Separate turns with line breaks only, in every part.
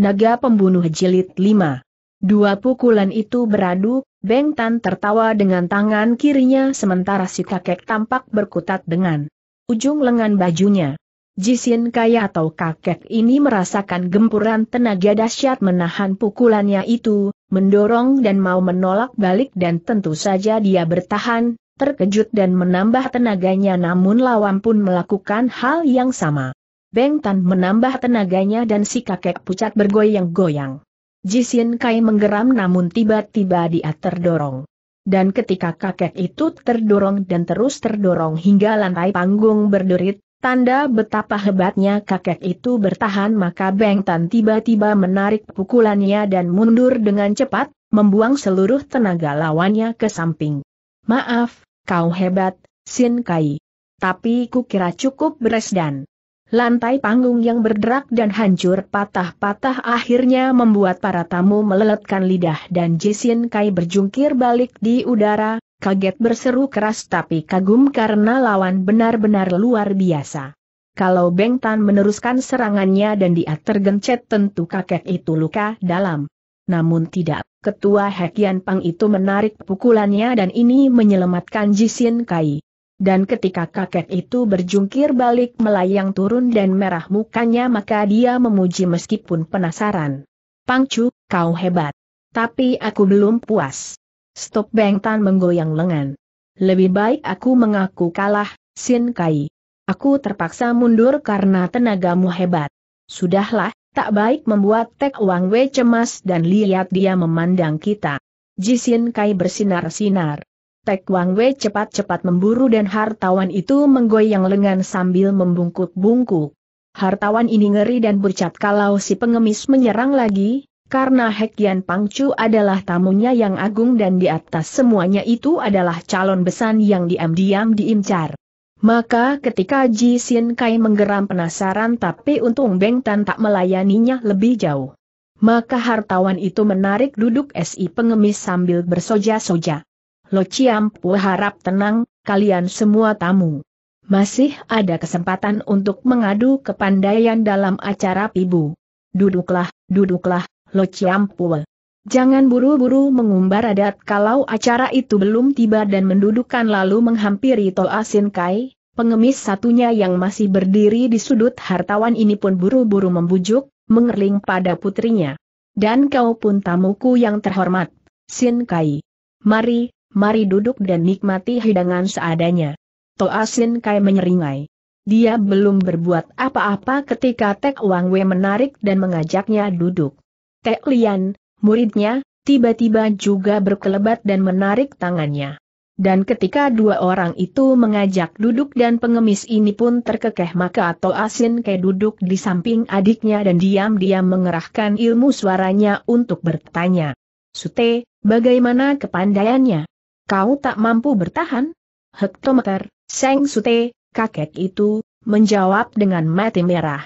Naga Pembunuh Jilid 5. Dua pukulan itu beradu, Beng Tan tertawa dengan tangan kirinya sementara si kakek tampak berkutat dengan ujung lengan bajunya. Jisin Kaya atau kakek ini merasakan gempuran tenaga dahsyat menahan pukulannya itu, mendorong dan mau menolak balik dan tentu saja dia bertahan, terkejut dan menambah tenaganya namun lawan pun melakukan hal yang sama. Beng Tan menambah tenaganya dan si kakek pucat bergoyang-goyang. Jisin Kai menggeram namun tiba-tiba dia terdorong. Dan ketika kakek itu terdorong dan terus terdorong hingga lantai panggung berderit, tanda betapa hebatnya kakek itu bertahan maka Beng Tan tiba-tiba menarik pukulannya dan mundur dengan cepat, membuang seluruh tenaga lawannya ke samping. Maaf, kau hebat, Sin Kai. Tapi kukira cukup beres dan Lantai panggung yang berderak dan hancur patah-patah akhirnya membuat para tamu meleletkan lidah dan Jisin Kai berjungkir balik di udara, kaget berseru keras tapi kagum karena lawan benar-benar luar biasa. Kalau Beng Tan meneruskan serangannya dan dia tergencet tentu kakek itu luka dalam. Namun tidak, ketua Hekian Pang itu menarik pukulannya dan ini menyelamatkan Jisin Kai dan ketika kakek itu berjungkir balik melayang turun dan merah mukanya maka dia memuji meskipun penasaran. Pangcu, kau hebat. Tapi aku belum puas. Stop Beng Tan menggoyang lengan. Lebih baik aku mengaku kalah, Sin Kai. Aku terpaksa mundur karena tenagamu hebat. Sudahlah, tak baik membuat Tek Wang Wei cemas dan lihat dia memandang kita. Sin Kai bersinar-sinar. Tek Wang Wei cepat-cepat memburu dan hartawan itu menggoyang lengan sambil membungkuk-bungkuk. Hartawan ini ngeri dan bercat kalau si pengemis menyerang lagi, karena Hekian Pangcu adalah tamunya yang agung dan di atas semuanya itu adalah calon besan yang diam-diam diincar. Maka ketika Ji Sin Kai menggeram penasaran tapi untung Beng Tan tak melayaninya lebih jauh. Maka hartawan itu menarik duduk si pengemis sambil bersoja-soja. Lo Pu harap tenang, kalian semua tamu. Masih ada kesempatan untuk mengadu kepandaian dalam acara pibu. Duduklah, duduklah, Lo Pu. Jangan buru-buru mengumbar adat kalau acara itu belum tiba dan mendudukan lalu menghampiri asin kai, pengemis satunya yang masih berdiri di sudut hartawan ini pun buru-buru membujuk, mengerling pada putrinya. Dan kau pun tamuku yang terhormat, sin kai. Mari, mari duduk dan nikmati hidangan seadanya. Toasin Kai menyeringai. Dia belum berbuat apa-apa ketika Tek Wang Wei menarik dan mengajaknya duduk. Tek Lian, muridnya, tiba-tiba juga berkelebat dan menarik tangannya. Dan ketika dua orang itu mengajak duduk dan pengemis ini pun terkekeh maka Toasin asin ke duduk di samping adiknya dan diam-diam mengerahkan ilmu suaranya untuk bertanya. Sute, bagaimana kepandaiannya? Kau tak mampu bertahan? Hektometer, Seng Sute, kakek itu, menjawab dengan mati merah.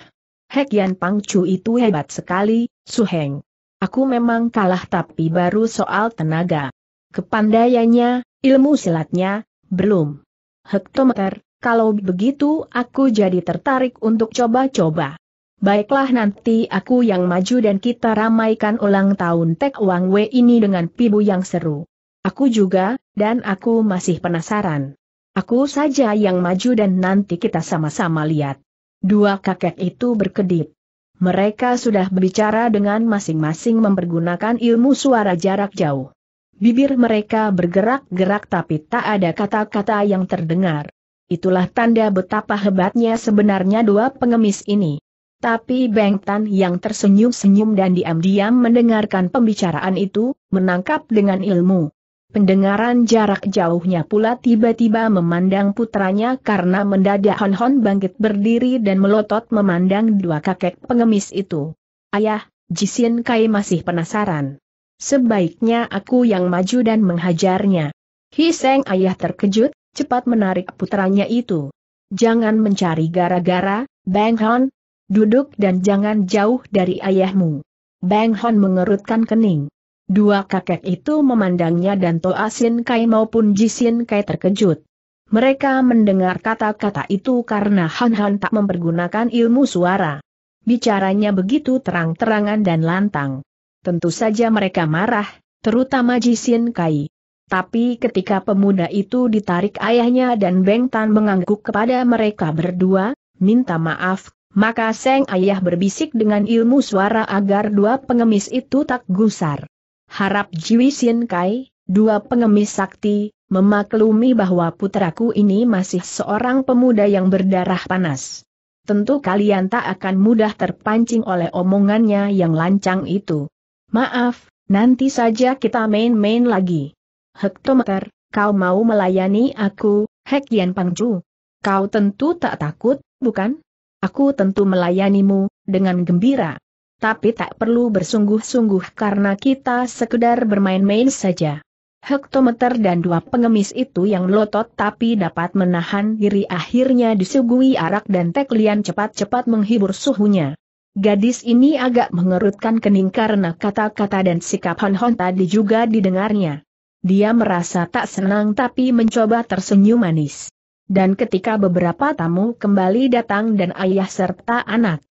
Hekian Pangcu itu hebat sekali, Suheng. Aku memang kalah tapi baru soal tenaga. Kepandaiannya, ilmu silatnya, belum. Hektometer, kalau begitu aku jadi tertarik untuk coba-coba. Baiklah nanti aku yang maju dan kita ramaikan ulang tahun Tek Wang Wei ini dengan pibu yang seru. Aku juga, dan aku masih penasaran. Aku saja yang maju dan nanti kita sama-sama lihat. Dua kakek itu berkedip. Mereka sudah berbicara dengan masing-masing mempergunakan ilmu suara jarak jauh. Bibir mereka bergerak-gerak tapi tak ada kata-kata yang terdengar. Itulah tanda betapa hebatnya sebenarnya dua pengemis ini. Tapi Beng Tan yang tersenyum-senyum dan diam-diam mendengarkan pembicaraan itu, menangkap dengan ilmu Pendengaran jarak jauhnya pula tiba-tiba memandang putranya karena mendadak Hon Hon bangkit berdiri dan melotot memandang dua kakek pengemis itu. Ayah, Jisin Kai masih penasaran. Sebaiknya aku yang maju dan menghajarnya. Hiseng ayah terkejut, cepat menarik putranya itu. Jangan mencari gara-gara, Bang Hon. Duduk dan jangan jauh dari ayahmu. Bang Hon mengerutkan kening. Dua kakek itu memandangnya dan Toasin Kai maupun Jisin Kai terkejut. Mereka mendengar kata-kata itu karena Han Han tak mempergunakan ilmu suara. Bicaranya begitu terang-terangan dan lantang. Tentu saja mereka marah, terutama Jisin Kai. Tapi ketika pemuda itu ditarik ayahnya dan Beng Tan mengangguk kepada mereka berdua, minta maaf, maka Seng Ayah berbisik dengan ilmu suara agar dua pengemis itu tak gusar. Harap Jiwi Sin Kai, dua pengemis sakti, memaklumi bahwa putraku ini masih seorang pemuda yang berdarah panas. Tentu kalian tak akan mudah terpancing oleh omongannya yang lancang itu. Maaf, nanti saja kita main-main lagi. Hektometer, kau mau melayani aku, Hek Yan Pangcu. Kau tentu tak takut, bukan? Aku tentu melayanimu, dengan gembira tapi tak perlu bersungguh-sungguh karena kita sekedar bermain-main saja. Hektometer dan dua pengemis itu yang lotot tapi dapat menahan diri akhirnya disuguhi arak dan teklian cepat-cepat menghibur suhunya. Gadis ini agak mengerutkan kening karena kata-kata dan sikap Hon Hon tadi juga didengarnya. Dia merasa tak senang tapi mencoba tersenyum manis. Dan ketika beberapa tamu kembali datang dan ayah serta anak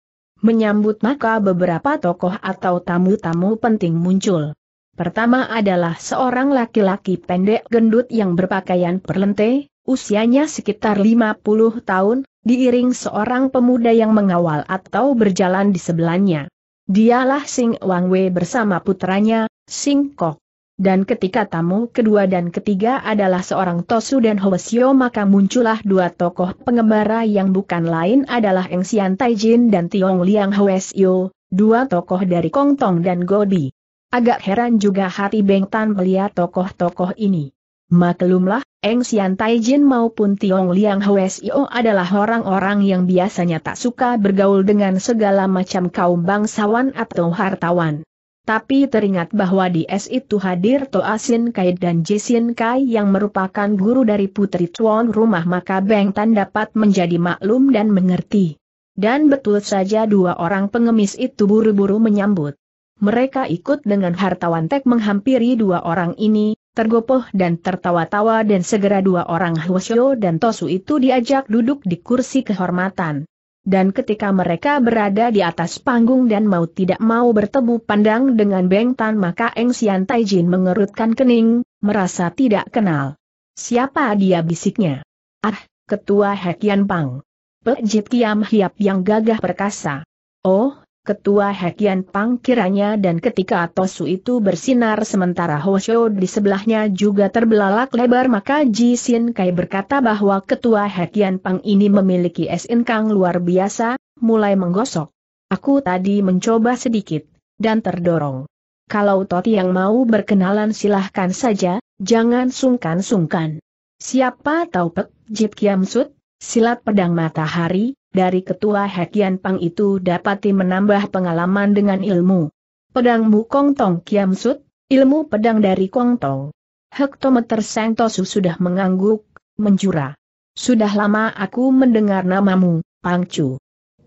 Menyambut maka beberapa tokoh atau tamu-tamu penting muncul. Pertama adalah seorang laki-laki pendek gendut yang berpakaian perlente, usianya sekitar 50 tahun, diiring seorang pemuda yang mengawal atau berjalan di sebelahnya. Dialah Sing Wang Wei bersama putranya, Sing Kok. Dan ketika tamu kedua dan ketiga adalah seorang Tosu dan Hoesio maka muncullah dua tokoh pengembara yang bukan lain adalah Eng Xian Taijin dan Tiong Liang Hoesio, dua tokoh dari Kongtong dan Godi. Agak heran juga hati Beng Tan melihat tokoh-tokoh ini. Maklumlah, Eng Xian Taijin maupun Tiong Liang Hoesio adalah orang-orang yang biasanya tak suka bergaul dengan segala macam kaum bangsawan atau hartawan tapi teringat bahwa di S itu hadir Toasin Kai dan Jisin Kai yang merupakan guru dari putri tuan rumah maka Beng Tan dapat menjadi maklum dan mengerti. Dan betul saja dua orang pengemis itu buru-buru menyambut. Mereka ikut dengan hartawan tek menghampiri dua orang ini, tergopoh dan tertawa-tawa dan segera dua orang Hwasyo dan Tosu itu diajak duduk di kursi kehormatan. Dan ketika mereka berada di atas panggung dan mau tidak mau bertemu pandang dengan Beng Tan maka Eng Sian Jin mengerutkan kening, merasa tidak kenal. Siapa dia bisiknya? Ah, ketua Hekian Pang. Pejit Kiam Hiap yang gagah perkasa. Oh, Ketua Hekian Pang kiranya dan ketika Atosu itu bersinar sementara Hoshio di sebelahnya juga terbelalak lebar maka Ji Sin Kai berkata bahwa Ketua Hekian Pang ini memiliki SN Kang luar biasa, mulai menggosok. Aku tadi mencoba sedikit, dan terdorong. Kalau Toti yang mau berkenalan silahkan saja, jangan sungkan-sungkan. Siapa tahu Pek Jit Kiam Sut, silat pedang matahari, dari ketua Hakian Pang itu dapati menambah pengalaman dengan ilmu. Pedangmu Kong Tong Kiam Sut, ilmu pedang dari Kong Tong. Hektometer Sengtosu sudah mengangguk, menjura. Sudah lama aku mendengar namamu, Pang Chu.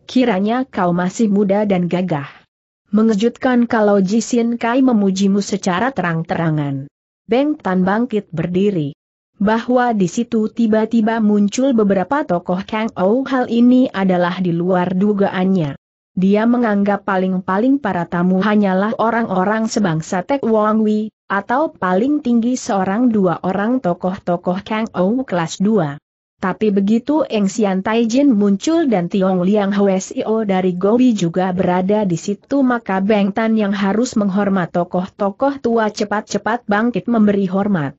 Kiranya kau masih muda dan gagah. Mengejutkan kalau Jisin Kai memujimu secara terang-terangan. Beng Tan bangkit berdiri bahwa di situ tiba-tiba muncul beberapa tokoh Kang Ou hal ini adalah di luar dugaannya. Dia menganggap paling-paling para tamu hanyalah orang-orang sebangsa Tek Wong Wi, atau paling tinggi seorang dua orang tokoh-tokoh Kang Ou kelas 2. Tapi begitu Eng Sian Taijin muncul dan Tiong Liang Hwesio dari Gobi juga berada di situ maka Beng Tan yang harus menghormat tokoh-tokoh tua cepat-cepat bangkit memberi hormat.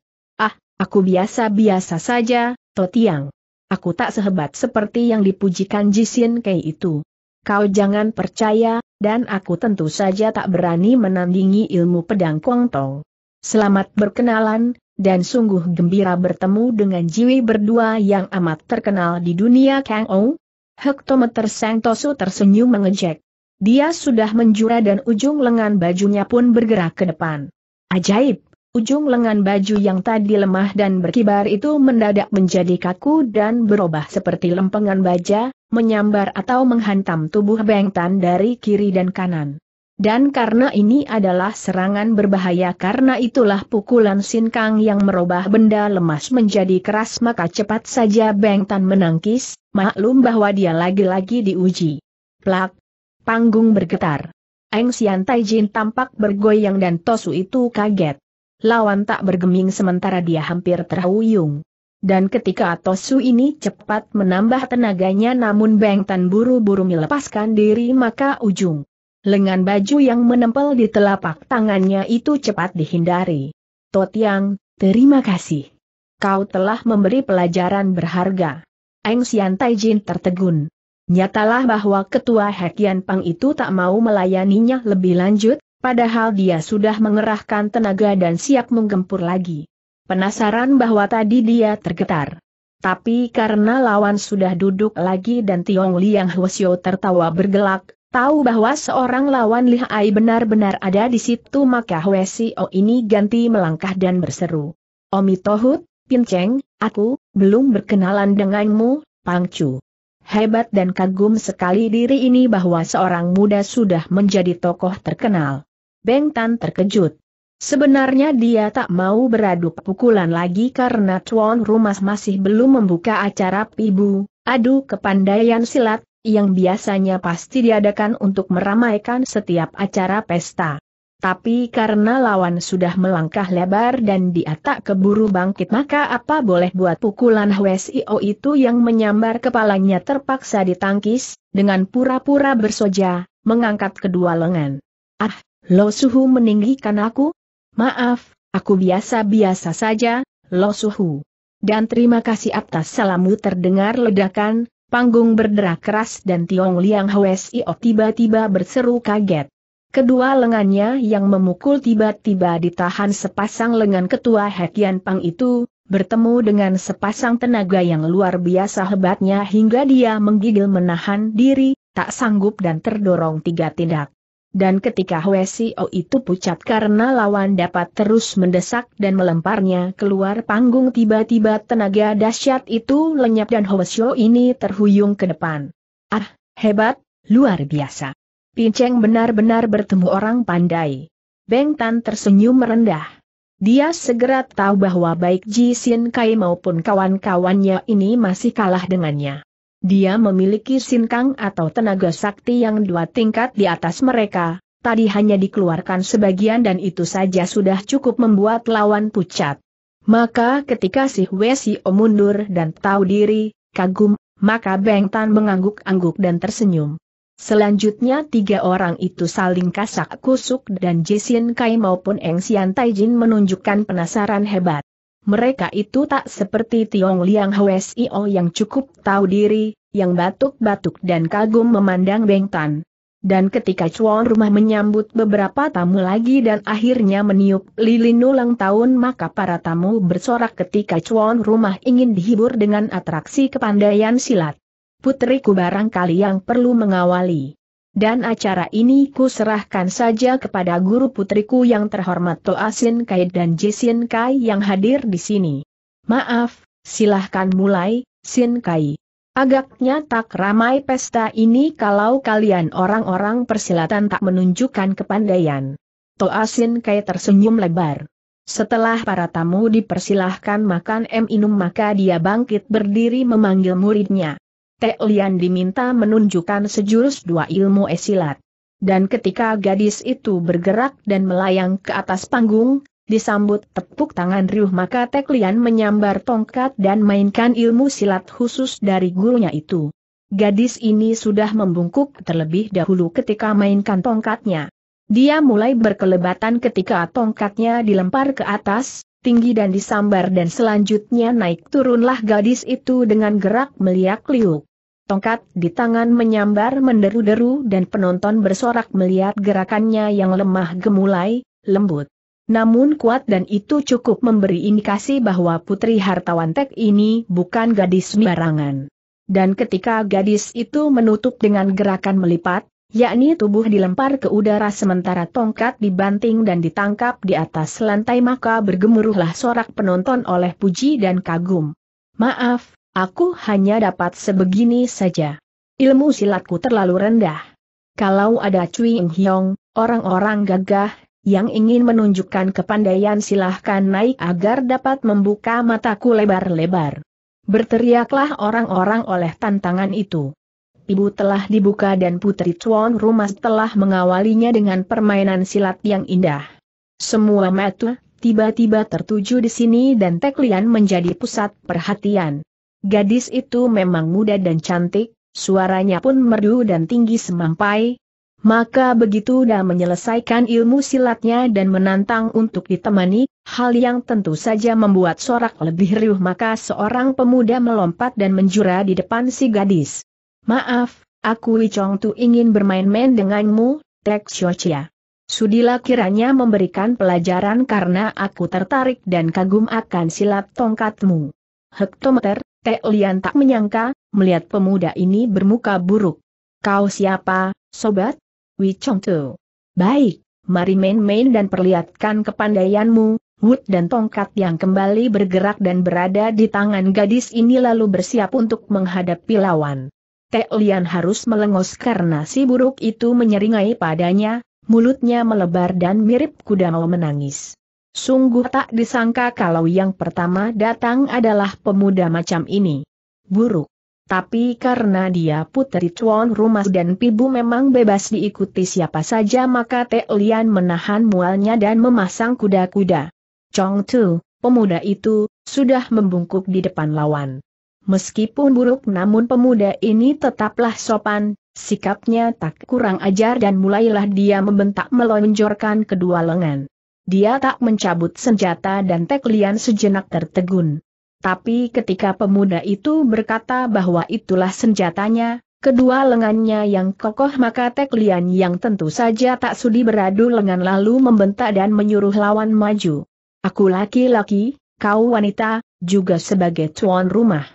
Aku biasa-biasa saja, Totiang. Aku tak sehebat seperti yang dipujikan Jisin Kei itu. Kau jangan percaya, dan aku tentu saja tak berani menandingi ilmu pedang Tong. Selamat berkenalan, dan sungguh gembira bertemu dengan jiwi berdua yang amat terkenal di dunia Kang Ou. Hektometer Sang Tosu tersenyum mengejek. Dia sudah menjura dan ujung lengan bajunya pun bergerak ke depan. Ajaib! Ujung lengan baju yang tadi lemah dan berkibar itu mendadak menjadi kaku dan berubah seperti lempengan baja, menyambar atau menghantam tubuh Bengtan dari kiri dan kanan. Dan karena ini adalah serangan berbahaya karena itulah pukulan Kang yang merubah benda lemas menjadi keras maka cepat saja Beng Tan menangkis, maklum bahwa dia lagi-lagi diuji. Plak! Panggung bergetar. Eng Sian Jin tampak bergoyang dan Tosu itu kaget lawan tak bergeming sementara dia hampir terhuyung. Dan ketika Tosu ini cepat menambah tenaganya namun Beng Tan buru-buru melepaskan diri maka ujung lengan baju yang menempel di telapak tangannya itu cepat dihindari. Totiang, terima kasih. Kau telah memberi pelajaran berharga. Eng Sian Taijin tertegun. Nyatalah bahwa ketua Hekian Pang itu tak mau melayaninya lebih lanjut, Padahal dia sudah mengerahkan tenaga dan siap menggempur lagi. Penasaran bahwa tadi dia tergetar. Tapi karena lawan sudah duduk lagi dan Tiong Liang Hwasyo tertawa bergelak, tahu bahwa seorang lawan lihai benar-benar ada di situ maka Hwasyo ini ganti melangkah dan berseru. Omi Tohut, Pinceng, aku, belum berkenalan denganmu, Pangcu. Hebat dan kagum sekali diri ini bahwa seorang muda sudah menjadi tokoh terkenal. Beng Tan terkejut. Sebenarnya dia tak mau beradu pukulan lagi karena tuan rumah masih belum membuka acara pibu, adu kepandaian silat, yang biasanya pasti diadakan untuk meramaikan setiap acara pesta. Tapi karena lawan sudah melangkah lebar dan dia tak keburu bangkit maka apa boleh buat pukulan Hwesio itu yang menyambar kepalanya terpaksa ditangkis, dengan pura-pura bersoja, mengangkat kedua lengan. Ah, Lo Suhu meninggikan aku? Maaf, aku biasa-biasa saja, Lo Suhu. Dan terima kasih atas salamu. terdengar ledakan, panggung berderak keras dan Tiong Liang Hwesio tiba-tiba berseru kaget. Kedua lengannya yang memukul tiba-tiba ditahan sepasang lengan ketua Hekian Pang itu, bertemu dengan sepasang tenaga yang luar biasa hebatnya hingga dia menggigil menahan diri, tak sanggup dan terdorong tiga tindak dan ketika Hwesio itu pucat karena lawan dapat terus mendesak dan melemparnya keluar panggung tiba-tiba tenaga dahsyat itu lenyap dan Hwesio ini terhuyung ke depan. Ah, hebat, luar biasa. Pinceng benar-benar bertemu orang pandai. Beng Tan tersenyum merendah. Dia segera tahu bahwa baik Ji Sin Kai maupun kawan-kawannya ini masih kalah dengannya. Dia memiliki sinkang atau tenaga sakti yang dua tingkat di atas mereka, tadi hanya dikeluarkan sebagian dan itu saja sudah cukup membuat lawan pucat. Maka ketika si Huesi mundur dan tahu diri, kagum, maka Beng Tan mengangguk-angguk dan tersenyum. Selanjutnya tiga orang itu saling kasak kusuk dan Jisin Kai maupun Eng Sian Taijin menunjukkan penasaran hebat mereka itu tak seperti Tiong Liang Hwesio yang cukup tahu diri, yang batuk-batuk dan kagum memandang Beng Tan. Dan ketika cuan rumah menyambut beberapa tamu lagi dan akhirnya meniup lilin ulang tahun maka para tamu bersorak ketika cuan rumah ingin dihibur dengan atraksi kepandaian silat. Putriku barangkali yang perlu mengawali. Dan acara ini ku serahkan saja kepada guru putriku yang terhormat Toasin Kai dan Jisin Kai yang hadir di sini. Maaf, silahkan mulai, Sin Kai. Agaknya tak ramai pesta ini kalau kalian orang-orang persilatan tak menunjukkan kepandaian. Toasin Kai tersenyum lebar. Setelah para tamu dipersilahkan makan M minum maka dia bangkit berdiri memanggil muridnya. Tek Lian diminta menunjukkan sejurus dua ilmu esilat. Dan ketika gadis itu bergerak dan melayang ke atas panggung, disambut tepuk tangan riuh maka Tek Lian menyambar tongkat dan mainkan ilmu silat khusus dari gurunya itu. Gadis ini sudah membungkuk terlebih dahulu ketika mainkan tongkatnya. Dia mulai berkelebatan ketika tongkatnya dilempar ke atas, tinggi dan disambar dan selanjutnya naik turunlah gadis itu dengan gerak meliak liuk. Tongkat di tangan menyambar menderu-deru dan penonton bersorak melihat gerakannya yang lemah gemulai, lembut. Namun kuat dan itu cukup memberi indikasi bahwa Putri Hartawan Tek ini bukan gadis sembarangan. Dan ketika gadis itu menutup dengan gerakan melipat, yakni tubuh dilempar ke udara sementara tongkat dibanting dan ditangkap di atas lantai maka bergemuruhlah sorak penonton oleh puji dan kagum. Maaf, Aku hanya dapat sebegini saja. Ilmu silatku terlalu rendah. Kalau ada Cui Hyong, orang-orang gagah, yang ingin menunjukkan kepandaian silahkan naik agar dapat membuka mataku lebar-lebar. Berteriaklah orang-orang oleh tantangan itu. Ibu telah dibuka dan Putri Chuan Rumas telah mengawalinya dengan permainan silat yang indah. Semua mata tiba-tiba tertuju di sini dan Teklian menjadi pusat perhatian. Gadis itu memang muda dan cantik, suaranya pun merdu dan tinggi semampai. Maka begitu Dah menyelesaikan ilmu silatnya dan menantang untuk ditemani, hal yang tentu saja membuat sorak lebih riuh maka seorang pemuda melompat dan menjura di depan si gadis. Maaf, aku Wicong Tu ingin bermain-main denganmu, Tek Xiochia. Sudilah kiranya memberikan pelajaran karena aku tertarik dan kagum akan silat tongkatmu. Hektometer, Teh Lian tak menyangka, melihat pemuda ini bermuka buruk. Kau siapa, sobat? Wei Chong Tu. Baik, mari main-main dan perlihatkan kepandaianmu, Wood dan tongkat yang kembali bergerak dan berada di tangan gadis ini lalu bersiap untuk menghadapi lawan. Tek Lian harus melengos karena si buruk itu menyeringai padanya, mulutnya melebar dan mirip kuda mau menangis. Sungguh tak disangka kalau yang pertama datang adalah pemuda macam ini. Buruk. Tapi karena dia putri cuan rumah dan pibu memang bebas diikuti siapa saja maka Te Lian menahan mualnya dan memasang kuda-kuda. Chong Tu, pemuda itu, sudah membungkuk di depan lawan. Meskipun buruk namun pemuda ini tetaplah sopan, sikapnya tak kurang ajar dan mulailah dia membentak melonjorkan kedua lengan. Dia tak mencabut senjata dan Teklian sejenak tertegun. Tapi ketika pemuda itu berkata bahwa itulah senjatanya, kedua lengannya yang kokoh maka Teklian yang tentu saja tak sudi beradu lengan lalu membentak dan menyuruh lawan maju. Aku laki-laki, kau wanita, juga sebagai tuan rumah.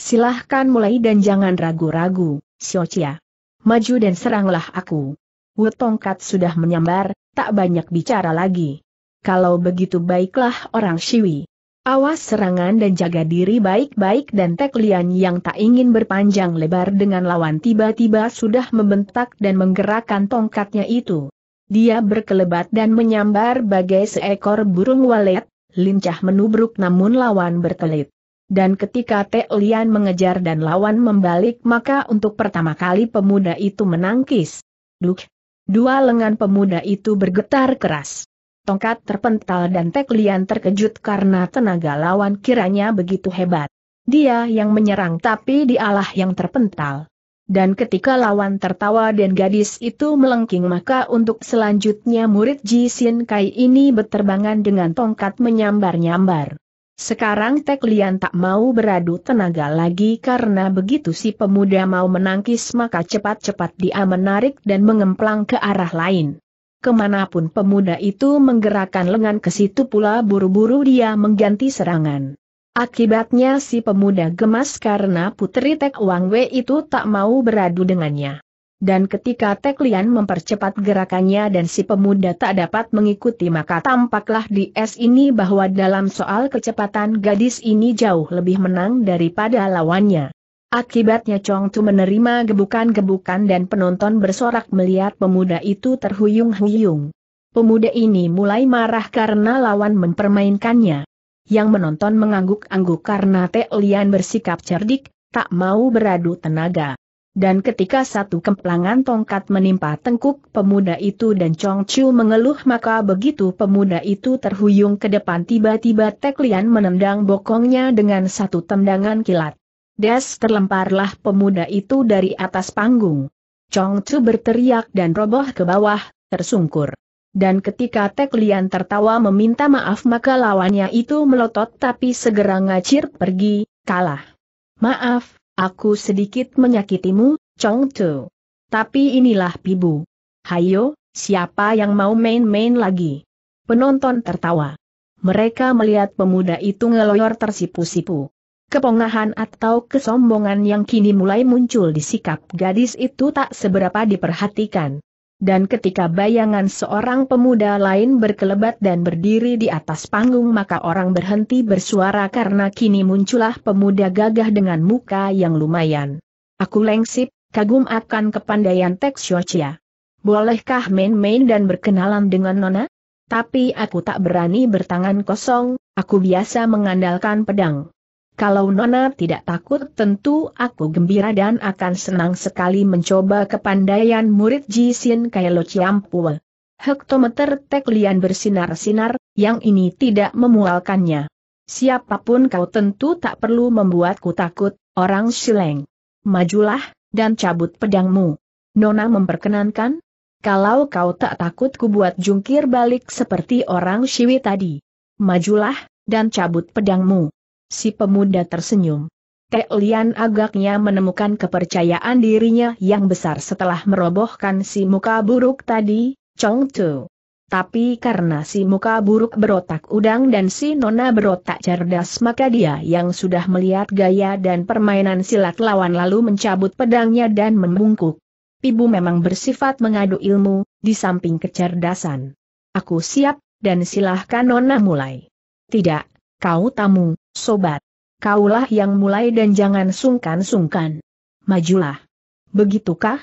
Silahkan mulai dan jangan ragu-ragu, Siocia. Maju dan seranglah aku. Wutongkat sudah menyambar, tak banyak bicara lagi kalau begitu baiklah orang Siwi. Awas serangan dan jaga diri baik-baik dan Teklian yang tak ingin berpanjang lebar dengan lawan tiba-tiba sudah membentak dan menggerakkan tongkatnya itu. Dia berkelebat dan menyambar bagai seekor burung walet, lincah menubruk namun lawan berkelit. Dan ketika Teklian mengejar dan lawan membalik maka untuk pertama kali pemuda itu menangkis. Duk! Dua lengan pemuda itu bergetar keras tongkat terpental dan Teklian terkejut karena tenaga lawan kiranya begitu hebat. Dia yang menyerang tapi dialah yang terpental. Dan ketika lawan tertawa dan gadis itu melengking maka untuk selanjutnya murid Ji Xin Kai ini berterbangan dengan tongkat menyambar-nyambar. Sekarang Teklian tak mau beradu tenaga lagi karena begitu si pemuda mau menangkis maka cepat-cepat dia menarik dan mengemplang ke arah lain. Kemanapun pemuda itu menggerakkan lengan ke situ pula buru-buru dia mengganti serangan. Akibatnya si pemuda gemas karena putri Tek Wang Wei itu tak mau beradu dengannya. Dan ketika Tek Lian mempercepat gerakannya dan si pemuda tak dapat mengikuti maka tampaklah di es ini bahwa dalam soal kecepatan gadis ini jauh lebih menang daripada lawannya. Akibatnya Chong Tu menerima gebukan-gebukan dan penonton bersorak melihat pemuda itu terhuyung-huyung. Pemuda ini mulai marah karena lawan mempermainkannya. Yang menonton mengangguk-angguk karena Te Lian bersikap cerdik, tak mau beradu tenaga. Dan ketika satu kemplangan tongkat menimpa tengkuk pemuda itu dan Chong Chu mengeluh maka begitu pemuda itu terhuyung ke depan tiba-tiba Te Lian menendang bokongnya dengan satu tendangan kilat. Des terlemparlah pemuda itu dari atas panggung. Chong Chu berteriak dan roboh ke bawah, tersungkur. Dan ketika Tek Lian tertawa meminta maaf maka lawannya itu melotot tapi segera ngacir pergi, kalah. Maaf, aku sedikit menyakitimu, Chong Chu. Tapi inilah pibu. Hayo, siapa yang mau main-main lagi? Penonton tertawa. Mereka melihat pemuda itu ngeloyor tersipu-sipu. Kepongahan atau kesombongan yang kini mulai muncul di sikap gadis itu tak seberapa diperhatikan. Dan ketika bayangan seorang pemuda lain berkelebat dan berdiri di atas panggung maka orang berhenti bersuara karena kini muncullah pemuda gagah dengan muka yang lumayan. Aku lengsip, kagum akan kepandaian Tek Shochia. Bolehkah main-main dan berkenalan dengan Nona? Tapi aku tak berani bertangan kosong, aku biasa mengandalkan pedang. Kalau Nona tidak takut tentu aku gembira dan akan senang sekali mencoba kepandaian murid Jisin Kailo Ciampul. Hektometer teklian bersinar-sinar, yang ini tidak memualkannya. Siapapun kau tentu tak perlu membuatku takut, orang sileng. Majulah, dan cabut pedangmu. Nona memperkenankan, kalau kau tak takut ku buat jungkir balik seperti orang Siwi tadi. Majulah, dan cabut pedangmu si pemuda tersenyum. Teh Lian agaknya menemukan kepercayaan dirinya yang besar setelah merobohkan si muka buruk tadi, Chong Tu. Tapi karena si muka buruk berotak udang dan si nona berotak cerdas maka dia yang sudah melihat gaya dan permainan silat lawan lalu mencabut pedangnya dan membungkuk. Pibu memang bersifat mengadu ilmu, di samping kecerdasan. Aku siap, dan silahkan nona mulai. Tidak, kau tamu, Sobat, kaulah yang mulai dan jangan sungkan-sungkan. Majulah. Begitukah?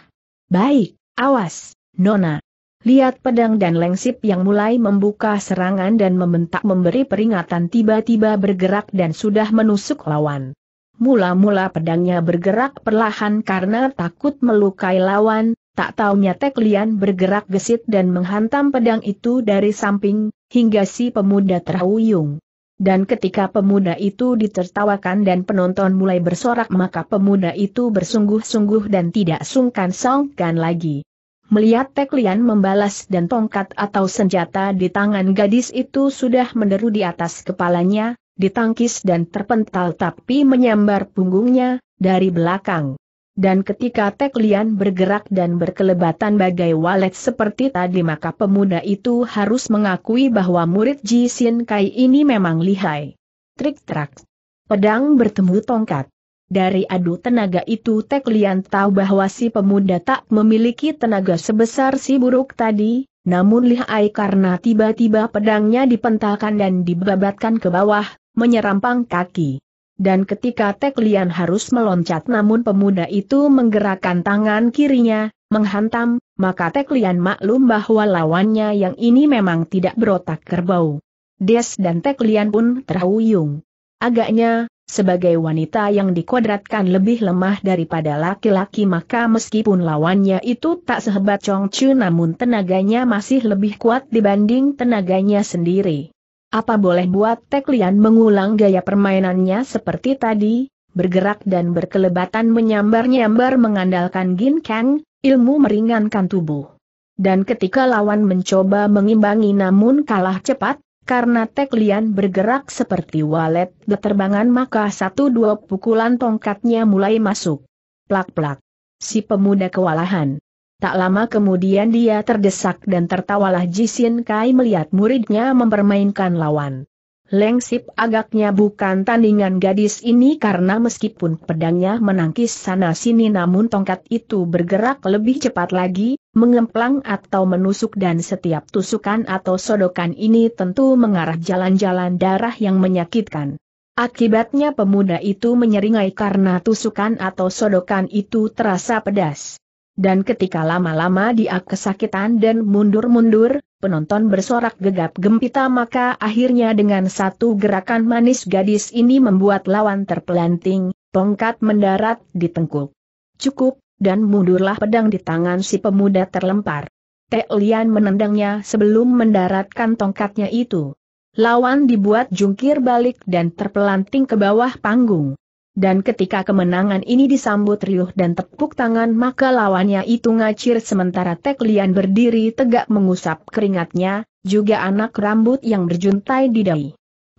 Baik, awas, Nona. Lihat pedang dan lengsip yang mulai membuka serangan dan membentak memberi peringatan tiba-tiba bergerak dan sudah menusuk lawan. Mula-mula pedangnya bergerak perlahan karena takut melukai lawan, tak taunya Teklian bergerak gesit dan menghantam pedang itu dari samping, hingga si pemuda terhuyung. Dan ketika pemuda itu ditertawakan dan penonton mulai bersorak maka pemuda itu bersungguh-sungguh dan tidak sungkan-sungkan lagi. Melihat Teklian membalas dan tongkat atau senjata di tangan gadis itu sudah menderu di atas kepalanya, ditangkis dan terpental tapi menyambar punggungnya, dari belakang dan ketika Tek Lian bergerak dan berkelebatan bagai walet seperti tadi maka pemuda itu harus mengakui bahwa murid Ji Xin Kai ini memang lihai. Trik-trak. Pedang bertemu tongkat. Dari adu tenaga itu Tek Lian tahu bahwa si pemuda tak memiliki tenaga sebesar si buruk tadi, namun lihai karena tiba-tiba pedangnya dipentalkan dan dibabatkan ke bawah, menyerampang kaki dan ketika Teklian harus meloncat namun pemuda itu menggerakkan tangan kirinya, menghantam, maka Teklian maklum bahwa lawannya yang ini memang tidak berotak kerbau. Des dan Teklian pun terhuyung. Agaknya, sebagai wanita yang dikuadratkan lebih lemah daripada laki-laki maka meskipun lawannya itu tak sehebat Chong Chu namun tenaganya masih lebih kuat dibanding tenaganya sendiri. Apa boleh buat Teklian mengulang gaya permainannya seperti tadi, bergerak dan berkelebatan menyambar-nyambar mengandalkan gin kang, ilmu meringankan tubuh. Dan ketika lawan mencoba mengimbangi namun kalah cepat, karena Teklian bergerak seperti walet beterbangan maka satu dua pukulan tongkatnya mulai masuk. Plak-plak. Si pemuda kewalahan. Tak lama kemudian dia terdesak dan tertawalah Jisin Kai melihat muridnya mempermainkan lawan. Lengsip agaknya bukan tandingan gadis ini karena meskipun pedangnya menangkis sana-sini namun tongkat itu bergerak lebih cepat lagi, mengemplang atau menusuk dan setiap tusukan atau sodokan ini tentu mengarah jalan-jalan darah yang menyakitkan. Akibatnya pemuda itu menyeringai karena tusukan atau sodokan itu terasa pedas dan ketika lama-lama dia kesakitan dan mundur-mundur, penonton bersorak gegap gempita maka akhirnya dengan satu gerakan manis gadis ini membuat lawan terpelanting, tongkat mendarat di tengkuk. Cukup, dan mundurlah pedang di tangan si pemuda terlempar. Tek Lian menendangnya sebelum mendaratkan tongkatnya itu. Lawan dibuat jungkir balik dan terpelanting ke bawah panggung. Dan ketika kemenangan ini disambut riuh dan tepuk tangan maka lawannya itu ngacir sementara Tek Lian berdiri tegak mengusap keringatnya, juga anak rambut yang berjuntai di dahi.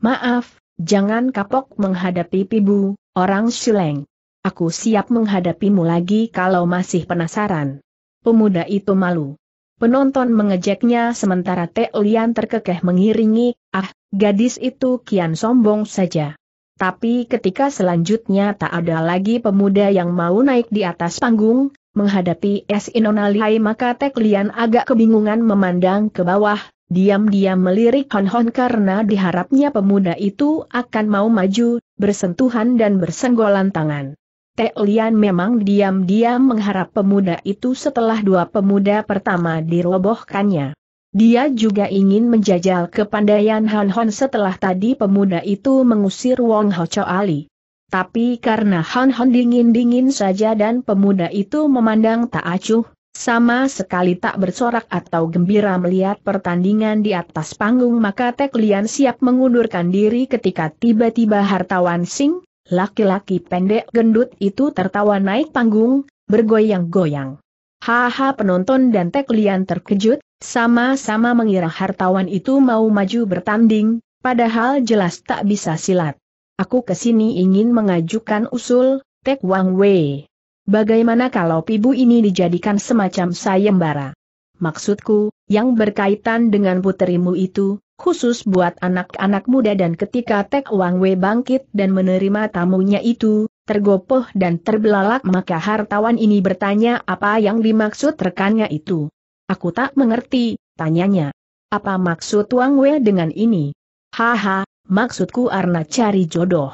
Maaf, jangan kapok menghadapi pibu, orang sileng. Aku siap menghadapimu lagi kalau masih penasaran. Pemuda itu malu. Penonton mengejeknya sementara Tek Lian terkekeh mengiringi, ah, gadis itu kian sombong saja. Tapi ketika selanjutnya tak ada lagi pemuda yang mau naik di atas panggung, menghadapi S. Inonalihai maka Tek Lian agak kebingungan memandang ke bawah, diam-diam melirik Hon Hon karena diharapnya pemuda itu akan mau maju, bersentuhan dan bersenggolan tangan. Lian memang diam-diam mengharap pemuda itu setelah dua pemuda pertama dirobohkannya. Dia juga ingin menjajal kepandaian Han Hon setelah tadi pemuda itu mengusir Wong Ho Cho Ali. Tapi karena Han Hon dingin-dingin saja dan pemuda itu memandang tak acuh, sama sekali tak bersorak atau gembira melihat pertandingan di atas panggung maka Tek Lian siap mengundurkan diri ketika tiba-tiba hartawan Sing, laki-laki pendek gendut itu tertawa naik panggung, bergoyang-goyang. Haha penonton dan Tek Lian terkejut, sama-sama mengira hartawan itu mau maju bertanding, padahal jelas tak bisa silat. Aku kesini ingin mengajukan usul, Tek Wang Wei. Bagaimana kalau pibu ini dijadikan semacam sayembara? Maksudku, yang berkaitan dengan puterimu itu, khusus buat anak-anak muda dan ketika Tek Wang Wei bangkit dan menerima tamunya itu, tergopoh dan terbelalak maka hartawan ini bertanya apa yang dimaksud rekannya itu. Aku tak mengerti, tanyanya. Apa maksud Wang Wei dengan ini? Haha, maksudku Arna cari jodoh.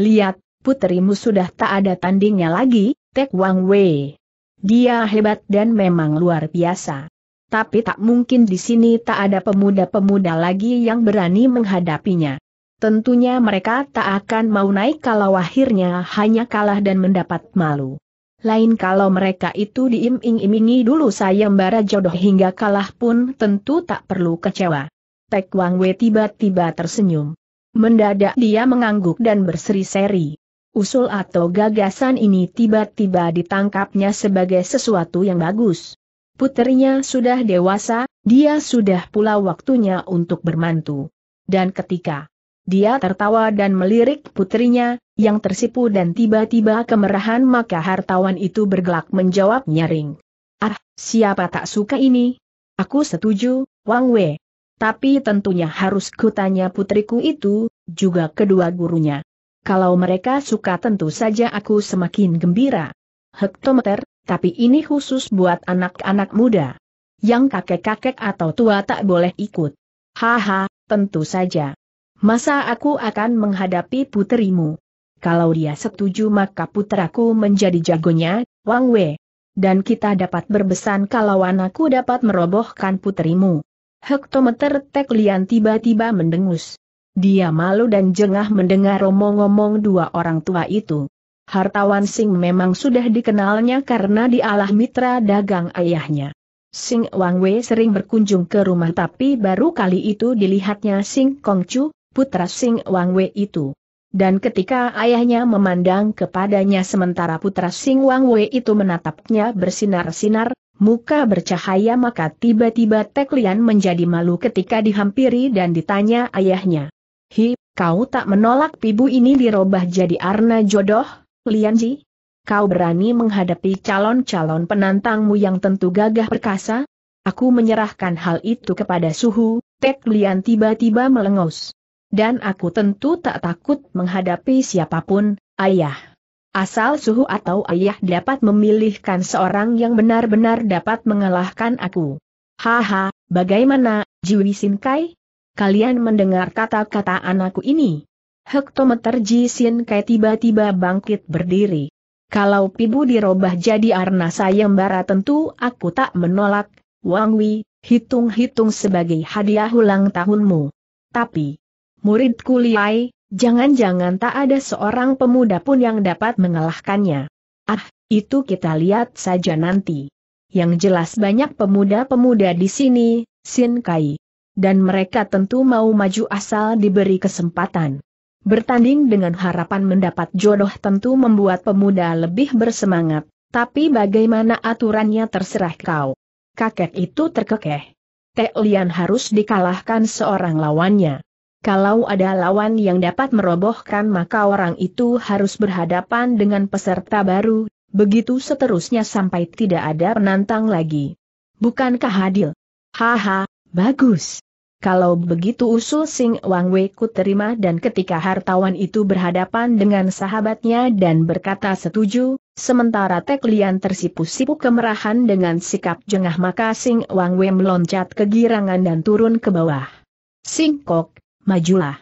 Lihat, putrimu sudah tak ada tandingnya lagi, Tek Wang Wei. Dia hebat dan memang luar biasa. Tapi tak mungkin di sini tak ada pemuda-pemuda lagi yang berani menghadapinya. Tentunya mereka tak akan mau naik kalau akhirnya hanya kalah dan mendapat malu. Lain kalau mereka itu diiming-imingi dulu sayembara jodoh hingga kalah pun tentu tak perlu kecewa. Tek Wang Wei tiba-tiba tersenyum. Mendadak dia mengangguk dan berseri-seri. Usul atau gagasan ini tiba-tiba ditangkapnya sebagai sesuatu yang bagus. Putrinya sudah dewasa, dia sudah pula waktunya untuk bermantu. Dan ketika dia tertawa dan melirik putrinya, yang tersipu dan tiba-tiba kemerahan maka hartawan itu bergelak menjawab nyaring. Ah, siapa tak suka ini? Aku setuju, Wang Wei. Tapi tentunya harus kutanya putriku itu, juga kedua gurunya. Kalau mereka suka tentu saja aku semakin gembira. Hektometer, tapi ini khusus buat anak-anak muda. Yang kakek-kakek atau tua tak boleh ikut. Haha, tentu saja. Masa aku akan menghadapi puterimu? Kalau dia setuju maka puteraku menjadi jagonya, Wang Wei. Dan kita dapat berbesan kalau anakku dapat merobohkan puterimu. Hektometer Tek Lian tiba-tiba mendengus. Dia malu dan jengah mendengar omong-omong dua orang tua itu. Hartawan Sing memang sudah dikenalnya karena dialah mitra dagang ayahnya. Sing Wang Wei sering berkunjung ke rumah tapi baru kali itu dilihatnya Sing Kong Chu putra Sing Wang Wei itu. Dan ketika ayahnya memandang kepadanya sementara putra Sing Wang Wei itu menatapnya bersinar-sinar, muka bercahaya maka tiba-tiba Lian menjadi malu ketika dihampiri dan ditanya ayahnya. Hi, kau tak menolak pibu ini dirobah jadi arna jodoh, Lianji? Kau berani menghadapi calon-calon penantangmu yang tentu gagah perkasa? Aku menyerahkan hal itu kepada Suhu, Tek Lian tiba-tiba melengus. Dan aku tentu tak takut menghadapi siapapun, ayah. Asal suhu atau ayah dapat memilihkan seorang yang benar-benar dapat mengalahkan aku. Haha, bagaimana, Jiwi Sinkai? Kalian mendengar kata-kata anakku ini? Hektometer Ji Sinkai tiba-tiba bangkit berdiri. Kalau pibu dirobah jadi arna sayembara tentu aku tak menolak, Wang hitung-hitung sebagai hadiah ulang tahunmu. Tapi, Murid kuliai, jangan-jangan tak ada seorang pemuda pun yang dapat mengalahkannya. Ah, itu kita lihat saja nanti. Yang jelas banyak pemuda-pemuda di sini, Sin Kai. Dan mereka tentu mau maju asal diberi kesempatan. Bertanding dengan harapan mendapat jodoh tentu membuat pemuda lebih bersemangat, tapi bagaimana aturannya terserah kau. Kakek itu terkekeh. Te Lian harus dikalahkan seorang lawannya. Kalau ada lawan yang dapat merobohkan maka orang itu harus berhadapan dengan peserta baru, begitu seterusnya sampai tidak ada penantang lagi. Bukankah adil? Haha, bagus. Kalau begitu usul Sing Wang Wei ku terima dan ketika hartawan itu berhadapan dengan sahabatnya dan berkata setuju, sementara Tek Lian tersipu-sipu kemerahan dengan sikap jengah maka Sing Wang Wei meloncat kegirangan dan turun ke bawah. Sing Kok majulah.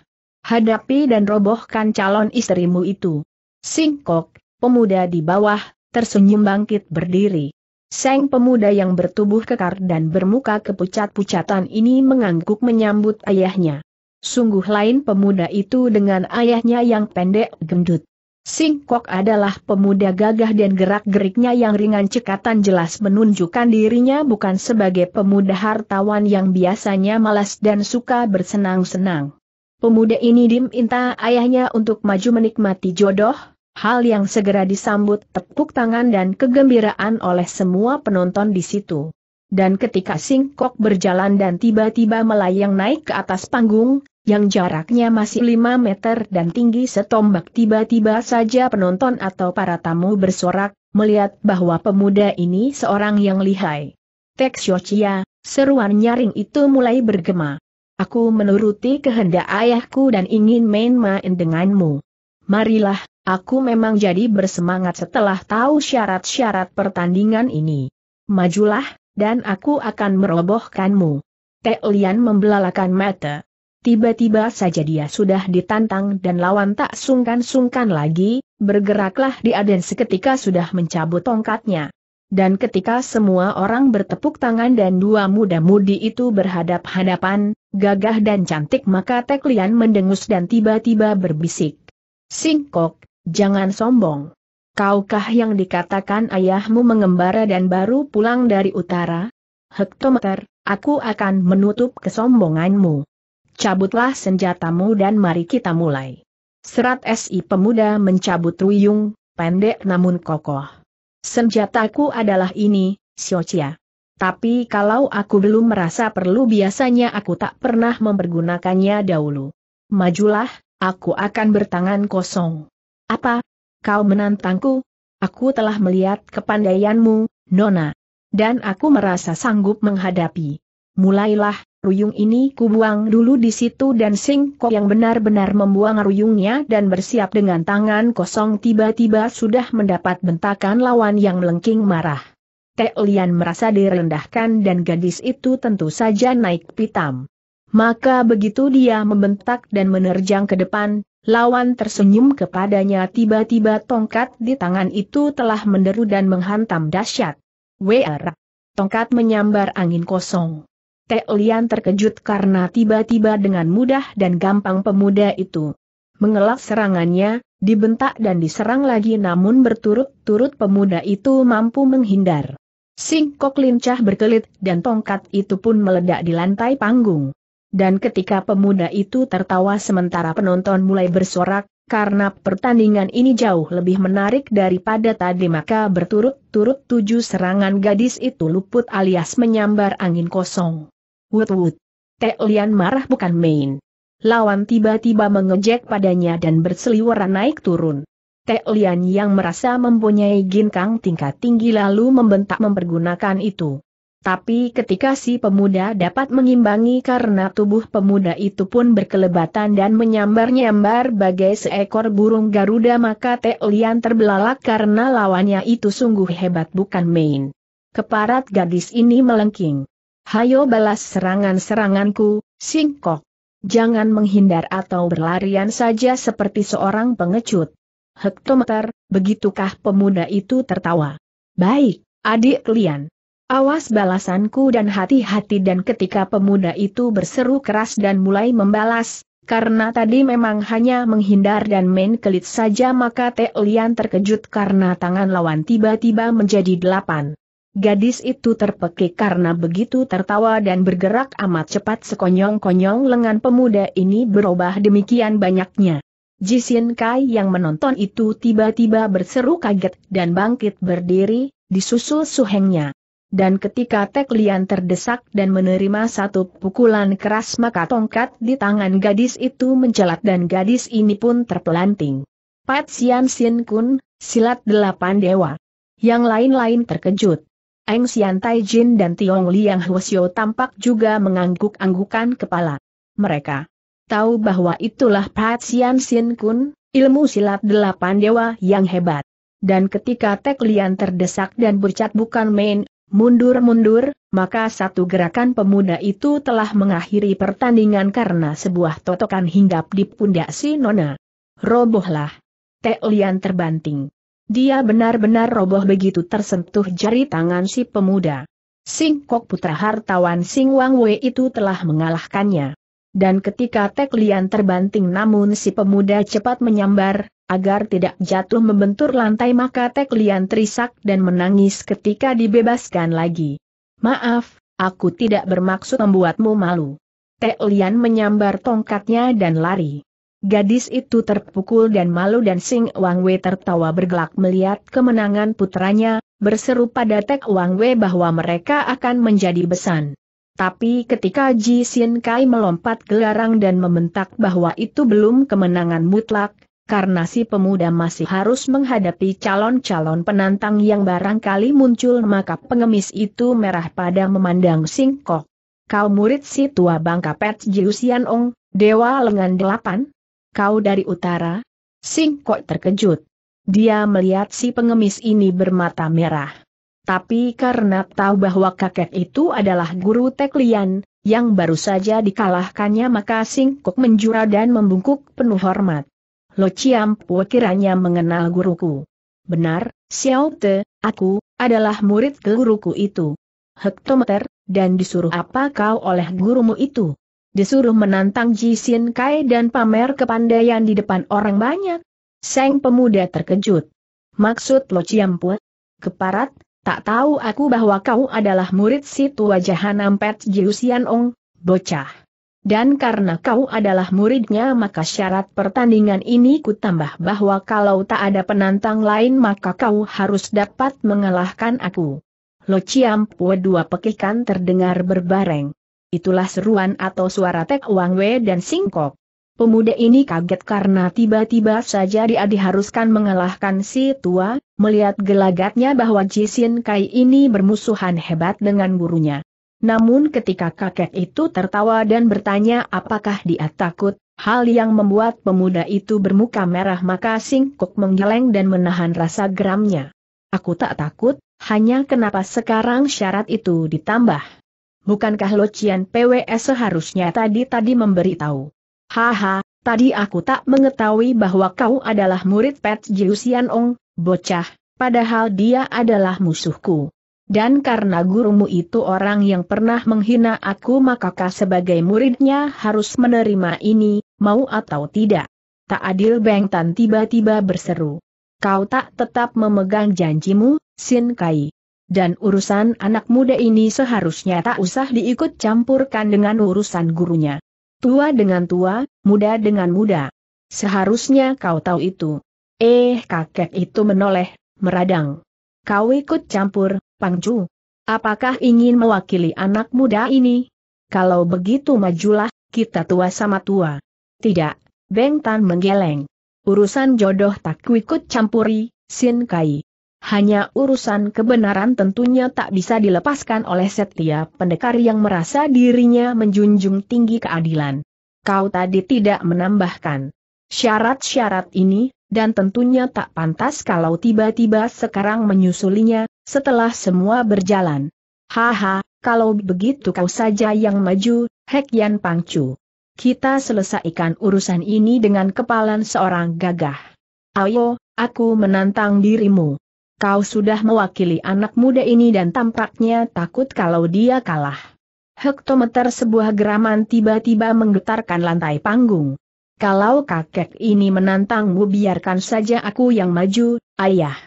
Hadapi dan robohkan calon istrimu itu. Singkok, pemuda di bawah, tersenyum bangkit berdiri. Seng pemuda yang bertubuh kekar dan bermuka kepucat-pucatan ini mengangguk menyambut ayahnya. Sungguh lain pemuda itu dengan ayahnya yang pendek gendut. Sing Kok adalah pemuda gagah dan gerak-geriknya yang ringan cekatan jelas menunjukkan dirinya bukan sebagai pemuda hartawan yang biasanya malas dan suka bersenang-senang. Pemuda ini diminta ayahnya untuk maju menikmati jodoh, hal yang segera disambut tepuk tangan dan kegembiraan oleh semua penonton di situ. Dan ketika Sing Kok berjalan dan tiba-tiba melayang naik ke atas panggung, yang jaraknya masih 5 meter dan tinggi setombak tiba-tiba saja penonton atau para tamu bersorak, melihat bahwa pemuda ini seorang yang lihai. Tek Xiochia, seruan nyaring itu mulai bergema. Aku menuruti kehendak ayahku dan ingin main-main denganmu. Marilah, aku memang jadi bersemangat setelah tahu syarat-syarat pertandingan ini. Majulah, dan aku akan merobohkanmu. Tek Lian membelalakan mata. Tiba-tiba saja dia sudah ditantang dan lawan tak sungkan-sungkan lagi, bergeraklah dia dan seketika sudah mencabut tongkatnya. Dan ketika semua orang bertepuk tangan dan dua muda-mudi itu berhadap-hadapan, gagah dan cantik maka Teklian mendengus dan tiba-tiba berbisik. Singkok, jangan sombong. Kaukah yang dikatakan ayahmu mengembara dan baru pulang dari utara? Hektometer, aku akan menutup kesombonganmu cabutlah senjatamu dan mari kita mulai. Serat SI pemuda mencabut ruyung, pendek namun kokoh. Senjataku adalah ini, siocia. Tapi kalau aku belum merasa perlu biasanya aku tak pernah mempergunakannya dahulu. Majulah, aku akan bertangan kosong. Apa? Kau menantangku? Aku telah melihat kepandaianmu, Nona. Dan aku merasa sanggup menghadapi. Mulailah, Ruyung ini kubuang dulu di situ dan Sing Kok yang benar-benar membuang ruyungnya dan bersiap dengan tangan kosong tiba-tiba sudah mendapat bentakan lawan yang melengking marah. Te Lian merasa direndahkan dan gadis itu tentu saja naik pitam. Maka begitu dia membentak dan menerjang ke depan, lawan tersenyum kepadanya tiba-tiba tongkat di tangan itu telah menderu dan menghantam dahsyat. WR. Tongkat menyambar angin kosong. Teh Lian terkejut karena tiba-tiba dengan mudah dan gampang pemuda itu mengelak serangannya, dibentak dan diserang lagi namun berturut-turut pemuda itu mampu menghindar. Singkok lincah berkelit dan tongkat itu pun meledak di lantai panggung. Dan ketika pemuda itu tertawa sementara penonton mulai bersorak, karena pertandingan ini jauh lebih menarik daripada tadi maka berturut-turut tujuh serangan gadis itu luput alias menyambar angin kosong. Wut-wut. Teh Lian marah bukan main. Lawan tiba-tiba mengejek padanya dan berseliweran naik turun. Teh Lian yang merasa mempunyai ginkang tingkat tinggi lalu membentak mempergunakan itu. Tapi ketika si pemuda dapat mengimbangi karena tubuh pemuda itu pun berkelebatan dan menyambar-nyambar bagai seekor burung Garuda maka Teh Lian terbelalak karena lawannya itu sungguh hebat bukan main. Keparat gadis ini melengking. Hayo balas serangan-seranganku, singkok. Jangan menghindar atau berlarian saja seperti seorang pengecut. Hektometer, begitukah pemuda itu tertawa. Baik, adik kalian. Awas balasanku dan hati-hati dan ketika pemuda itu berseru keras dan mulai membalas, karena tadi memang hanya menghindar dan main kelit saja maka Tek Lian terkejut karena tangan lawan tiba-tiba menjadi delapan. Gadis itu terpekik karena begitu tertawa dan bergerak amat cepat sekonyong-konyong lengan pemuda ini berubah demikian banyaknya. Jisin Kai yang menonton itu tiba-tiba berseru kaget dan bangkit berdiri, disusul suhengnya. Dan ketika Tek Lian terdesak dan menerima satu pukulan keras maka tongkat di tangan gadis itu mencelat dan gadis ini pun terpelanting. Pat Sian Sin Kun, silat delapan dewa. Yang lain-lain terkejut. Eng Xian Taijin dan Tiong Liang Huasio tampak juga mengangguk-anggukan kepala. Mereka tahu bahwa itulah Pat Xian Sin Kun, ilmu silat delapan dewa yang hebat. Dan ketika Tek Lian terdesak dan bercat bukan main, mundur-mundur, maka satu gerakan pemuda itu telah mengakhiri pertandingan karena sebuah totokan hinggap di pundak si Nona. Robohlah. Tek Lian terbanting. Dia benar-benar roboh begitu tersentuh jari tangan si pemuda. Singkok putra hartawan Sing Wang Wei itu telah mengalahkannya. Dan ketika Tek Lian terbanting namun si pemuda cepat menyambar, agar tidak jatuh membentur lantai maka Tek Lian terisak dan menangis ketika dibebaskan lagi. Maaf, aku tidak bermaksud membuatmu malu. Tek Lian menyambar tongkatnya dan lari. Gadis itu terpukul dan malu dan Sing Wang Wei tertawa bergelak melihat kemenangan putranya, berseru pada Tek Wang Wei bahwa mereka akan menjadi besan. Tapi ketika Ji Xin Kai melompat gelarang dan membentak bahwa itu belum kemenangan mutlak, karena si pemuda masih harus menghadapi calon-calon penantang yang barangkali muncul maka pengemis itu merah pada memandang Sing Kok. Kau murid si tua bangka Pet Jiusian Ong, Dewa Lengan Delapan? kau dari utara? kok terkejut. Dia melihat si pengemis ini bermata merah. Tapi karena tahu bahwa kakek itu adalah guru Teklian, yang baru saja dikalahkannya maka Singkok menjura dan membungkuk penuh hormat. Lo Ciampu kiranya mengenal guruku. Benar, Xiao Te, aku, adalah murid guruku itu. Hektometer, dan disuruh apa kau oleh gurumu itu? disuruh menantang Ji Xin Kai dan pamer kepandaian di depan orang banyak. Seng pemuda terkejut. Maksud lo Ciamput? Keparat, tak tahu aku bahwa kau adalah murid si tua jahanam Pet Jiusian Ong, bocah. Dan karena kau adalah muridnya maka syarat pertandingan ini ku tambah bahwa kalau tak ada penantang lain maka kau harus dapat mengalahkan aku. Lo Ciampu dua pekikan terdengar berbareng itulah seruan atau suara Tek Wang Wei dan Singkok. Pemuda ini kaget karena tiba-tiba saja dia diharuskan mengalahkan si tua, melihat gelagatnya bahwa Jisin Kai ini bermusuhan hebat dengan gurunya. Namun ketika kakek itu tertawa dan bertanya apakah dia takut, hal yang membuat pemuda itu bermuka merah maka Singkok menggeleng dan menahan rasa geramnya. Aku tak takut, hanya kenapa sekarang syarat itu ditambah bukankah Lo Locian PWS seharusnya tadi-tadi memberi tahu? Haha, tadi aku tak mengetahui bahwa kau adalah murid Pet Jiusian Ong, bocah, padahal dia adalah musuhku. Dan karena gurumu itu orang yang pernah menghina aku maka sebagai muridnya harus menerima ini, mau atau tidak. Tak adil Beng Tan tiba-tiba berseru. Kau tak tetap memegang janjimu, Sin Kai. Dan urusan anak muda ini seharusnya tak usah diikut campurkan dengan urusan gurunya. Tua dengan tua, muda dengan muda. Seharusnya kau tahu itu. Eh kakek itu menoleh, meradang. Kau ikut campur, Pangju. Apakah ingin mewakili anak muda ini? Kalau begitu majulah, kita tua sama tua. Tidak, Beng Tan menggeleng. Urusan jodoh tak ikut campuri, Sin Kai. Hanya urusan kebenaran tentunya tak bisa dilepaskan oleh setiap pendekar yang merasa dirinya menjunjung tinggi keadilan. Kau tadi tidak menambahkan syarat-syarat ini, dan tentunya tak pantas kalau tiba-tiba sekarang menyusulinya, setelah semua berjalan. Haha, kalau begitu kau saja yang maju, Hek Yan Pangcu. Kita selesaikan urusan ini dengan kepalan seorang gagah. Ayo, aku menantang dirimu kau sudah mewakili anak muda ini dan tampaknya takut kalau dia kalah. Hektometer sebuah geraman tiba-tiba menggetarkan lantai panggung. Kalau kakek ini menantangmu biarkan saja aku yang maju, ayah.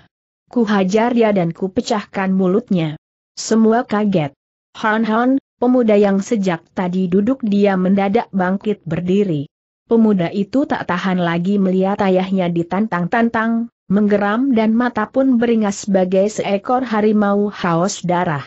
Ku hajar dia dan ku pecahkan mulutnya. Semua kaget. Hon Hon, pemuda yang sejak tadi duduk dia mendadak bangkit berdiri. Pemuda itu tak tahan lagi melihat ayahnya ditantang-tantang, Menggeram dan mata pun beringas sebagai seekor harimau haus darah.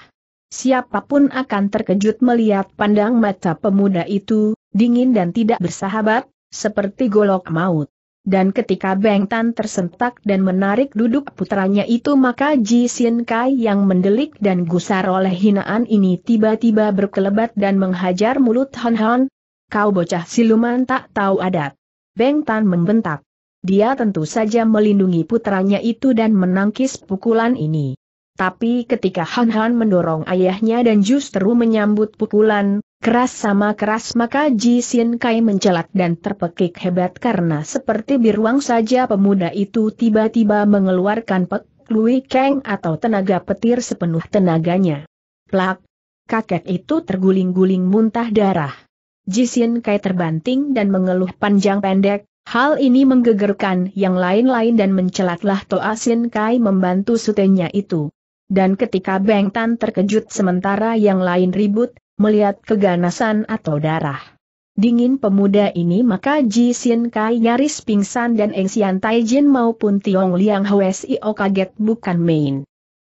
Siapapun akan terkejut melihat pandang mata pemuda itu, dingin dan tidak bersahabat, seperti golok maut. Dan ketika Beng Tan tersentak dan menarik duduk putranya itu maka Ji Sin Kai yang mendelik dan gusar oleh hinaan ini tiba-tiba berkelebat dan menghajar mulut Han Han. Kau bocah siluman tak tahu adat. Beng Tan membentak. Dia tentu saja melindungi putranya itu dan menangkis pukulan ini. Tapi ketika Han Han mendorong ayahnya dan justru menyambut pukulan, keras sama keras maka Ji Xin Kai mencelat dan terpekik hebat karena seperti biruang saja pemuda itu tiba-tiba mengeluarkan pek, Lui Kang atau tenaga petir sepenuh tenaganya. Plak! Kakek itu terguling-guling muntah darah. Ji Xin Kai terbanting dan mengeluh panjang pendek, Hal ini menggegerkan yang lain-lain dan mencelatlah Toasin Kai membantu sutenya itu. Dan ketika Beng Tan terkejut sementara yang lain ribut, melihat keganasan atau darah. Dingin pemuda ini maka Ji Sin Kai nyaris pingsan dan Eng Sian Jin maupun Tiong Liang Hwesio kaget bukan main.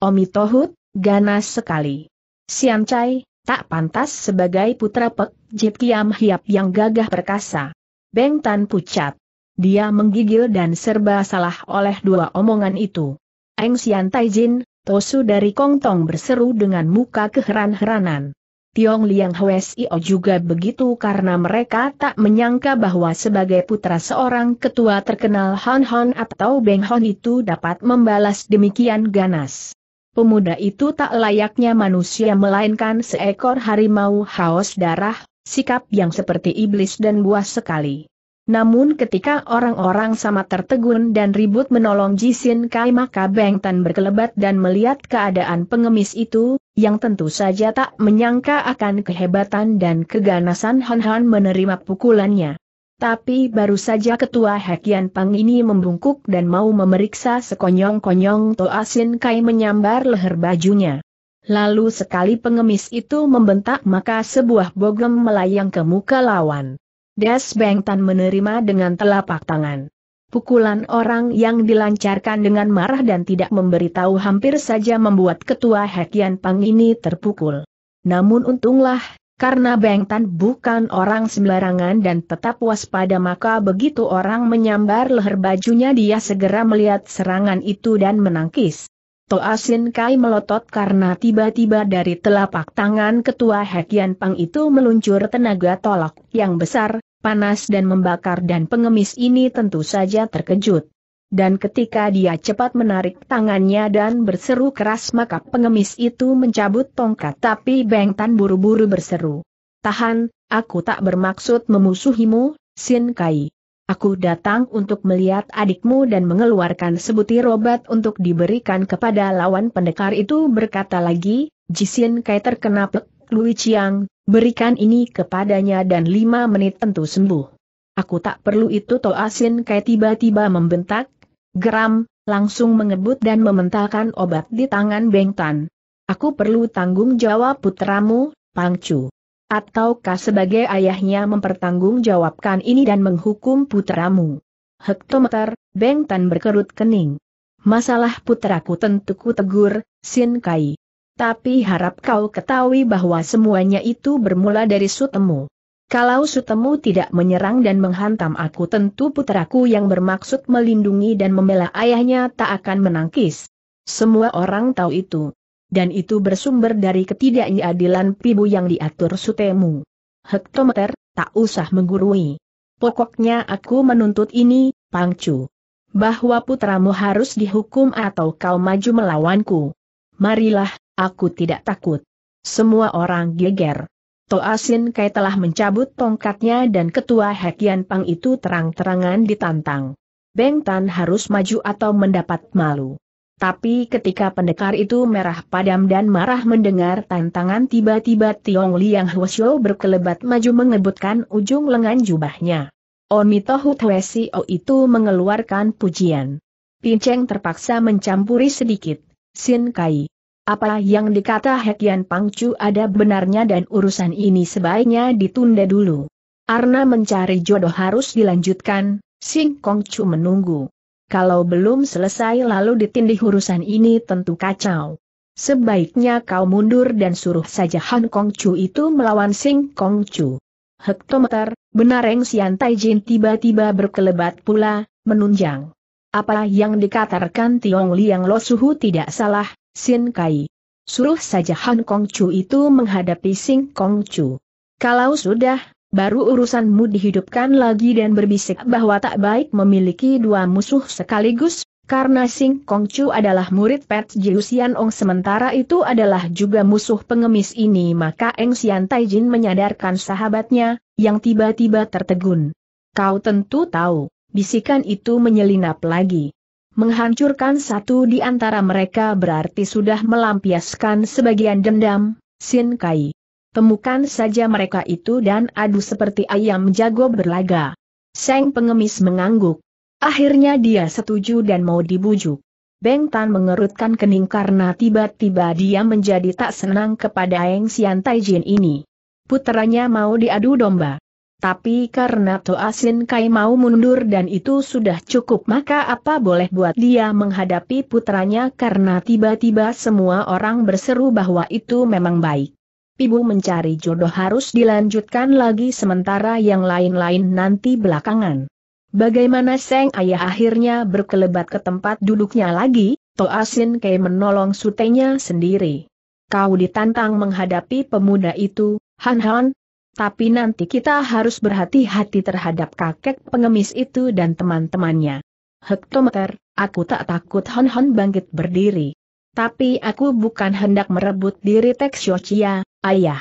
Omi Tohut, ganas sekali. Sian Chai, tak pantas sebagai putra Pek Jit Kiam Hiap yang gagah perkasa. Beng Tan pucat. Dia menggigil dan serba salah oleh dua omongan itu. Eng Xian Jin, Tosu dari Kongtong berseru dengan muka keheran-heranan. Tiong Liang O juga begitu karena mereka tak menyangka bahwa sebagai putra seorang ketua terkenal Han Han atau Beng Hon itu dapat membalas demikian ganas. Pemuda itu tak layaknya manusia melainkan seekor harimau haus darah, sikap yang seperti iblis dan buas sekali. Namun ketika orang-orang sama tertegun dan ribut menolong Jisin Kai maka Beng Tan berkelebat dan melihat keadaan pengemis itu, yang tentu saja tak menyangka akan kehebatan dan keganasan Han Han menerima pukulannya. Tapi baru saja ketua Hakian Pang ini membungkuk dan mau memeriksa sekonyong-konyong Toa Sin Kai menyambar leher bajunya. Lalu sekali pengemis itu membentak maka sebuah bogem melayang ke muka lawan. Das Beng menerima dengan telapak tangan. Pukulan orang yang dilancarkan dengan marah dan tidak memberitahu hampir saja membuat ketua Hekian Pang ini terpukul. Namun untunglah, karena Beng bukan orang sembarangan dan tetap waspada maka begitu orang menyambar leher bajunya dia segera melihat serangan itu dan menangkis. Toasin Kai melotot karena tiba-tiba dari telapak tangan ketua Hekian Pang itu meluncur tenaga tolak yang besar, panas dan membakar dan pengemis ini tentu saja terkejut. Dan ketika dia cepat menarik tangannya dan berseru keras maka pengemis itu mencabut tongkat tapi Beng Tan buru-buru berseru. Tahan, aku tak bermaksud memusuhimu, Sin Kai. Aku datang untuk melihat adikmu dan mengeluarkan sebutir obat untuk diberikan kepada lawan pendekar itu berkata lagi, Jisin Kai terkena pek Lui Chiang, berikan ini kepadanya dan lima menit tentu sembuh. Aku tak perlu itu Asin Kai tiba-tiba membentak, geram, langsung mengebut dan mementalkan obat di tangan Beng Tan. Aku perlu tanggung jawab putramu, Pang Chu. Ataukah sebagai ayahnya mempertanggungjawabkan ini dan menghukum putramu? Hektometer, Beng Tan berkerut kening. Masalah putraku tentu ku tegur, Sin Kai. Tapi harap kau ketahui bahwa semuanya itu bermula dari sutemu. Kalau sutemu tidak menyerang dan menghantam aku tentu putraku yang bermaksud melindungi dan membela ayahnya tak akan menangkis. Semua orang tahu itu. Dan itu bersumber dari ketidakadilan pibu yang diatur sutemu. Hektometer, tak usah menggurui. Pokoknya aku menuntut ini, Pangcu. Bahwa putramu harus dihukum atau kau maju melawanku. Marilah, Aku tidak takut. Semua orang geger. Toasin Kai telah mencabut tongkatnya dan ketua Hekian Pang itu terang-terangan ditantang. Beng Tan harus maju atau mendapat malu. Tapi ketika pendekar itu merah padam dan marah mendengar tantangan tiba-tiba Tiong Liang Hwasyo berkelebat maju mengebutkan ujung lengan jubahnya. Omitohu O itu mengeluarkan pujian. Pinceng terpaksa mencampuri sedikit. Sin Kai. Apa yang dikata Hekian Pangcu ada benarnya dan urusan ini sebaiknya ditunda dulu. Arna mencari jodoh harus dilanjutkan, Sing Kongcu menunggu. Kalau belum selesai lalu ditindih urusan ini tentu kacau. Sebaiknya kau mundur dan suruh saja Han Kongcu itu melawan Sing Kongcu. Hektometer, benareng Sian Taijin tiba-tiba berkelebat pula, menunjang. Apa yang dikatakan Tiong Liang Lo tidak salah, Sin Kai. Suruh saja Han Kong Chu itu menghadapi Sing Kong Chu. Kalau sudah, baru urusanmu dihidupkan lagi dan berbisik bahwa tak baik memiliki dua musuh sekaligus, karena Sing Kong Chu adalah murid Pet Jiu Ong sementara itu adalah juga musuh pengemis ini maka Eng Xian Tai menyadarkan sahabatnya, yang tiba-tiba tertegun. Kau tentu tahu, bisikan itu menyelinap lagi. Menghancurkan satu di antara mereka berarti sudah melampiaskan sebagian dendam, Sin Kai. Temukan saja mereka itu dan adu seperti ayam jago berlaga. Seng pengemis mengangguk. Akhirnya dia setuju dan mau dibujuk. Beng Tan mengerutkan kening karena tiba-tiba dia menjadi tak senang kepada Aeng Sian Taijin ini. Putranya mau diadu domba. Tapi karena Toasin Kai mau mundur dan itu sudah cukup maka apa boleh buat dia menghadapi putranya karena tiba-tiba semua orang berseru bahwa itu memang baik. Pibu mencari jodoh harus dilanjutkan lagi sementara yang lain-lain nanti belakangan. Bagaimana Seng Ayah akhirnya berkelebat ke tempat duduknya lagi, Toasin Kai menolong sutenya sendiri. Kau ditantang menghadapi pemuda itu, Han Han, tapi nanti kita harus berhati-hati terhadap kakek pengemis itu dan teman-temannya. Hektometer, aku tak takut Hon-Hon bangkit berdiri. Tapi aku bukan hendak merebut diri Tek Xiochia, ayah.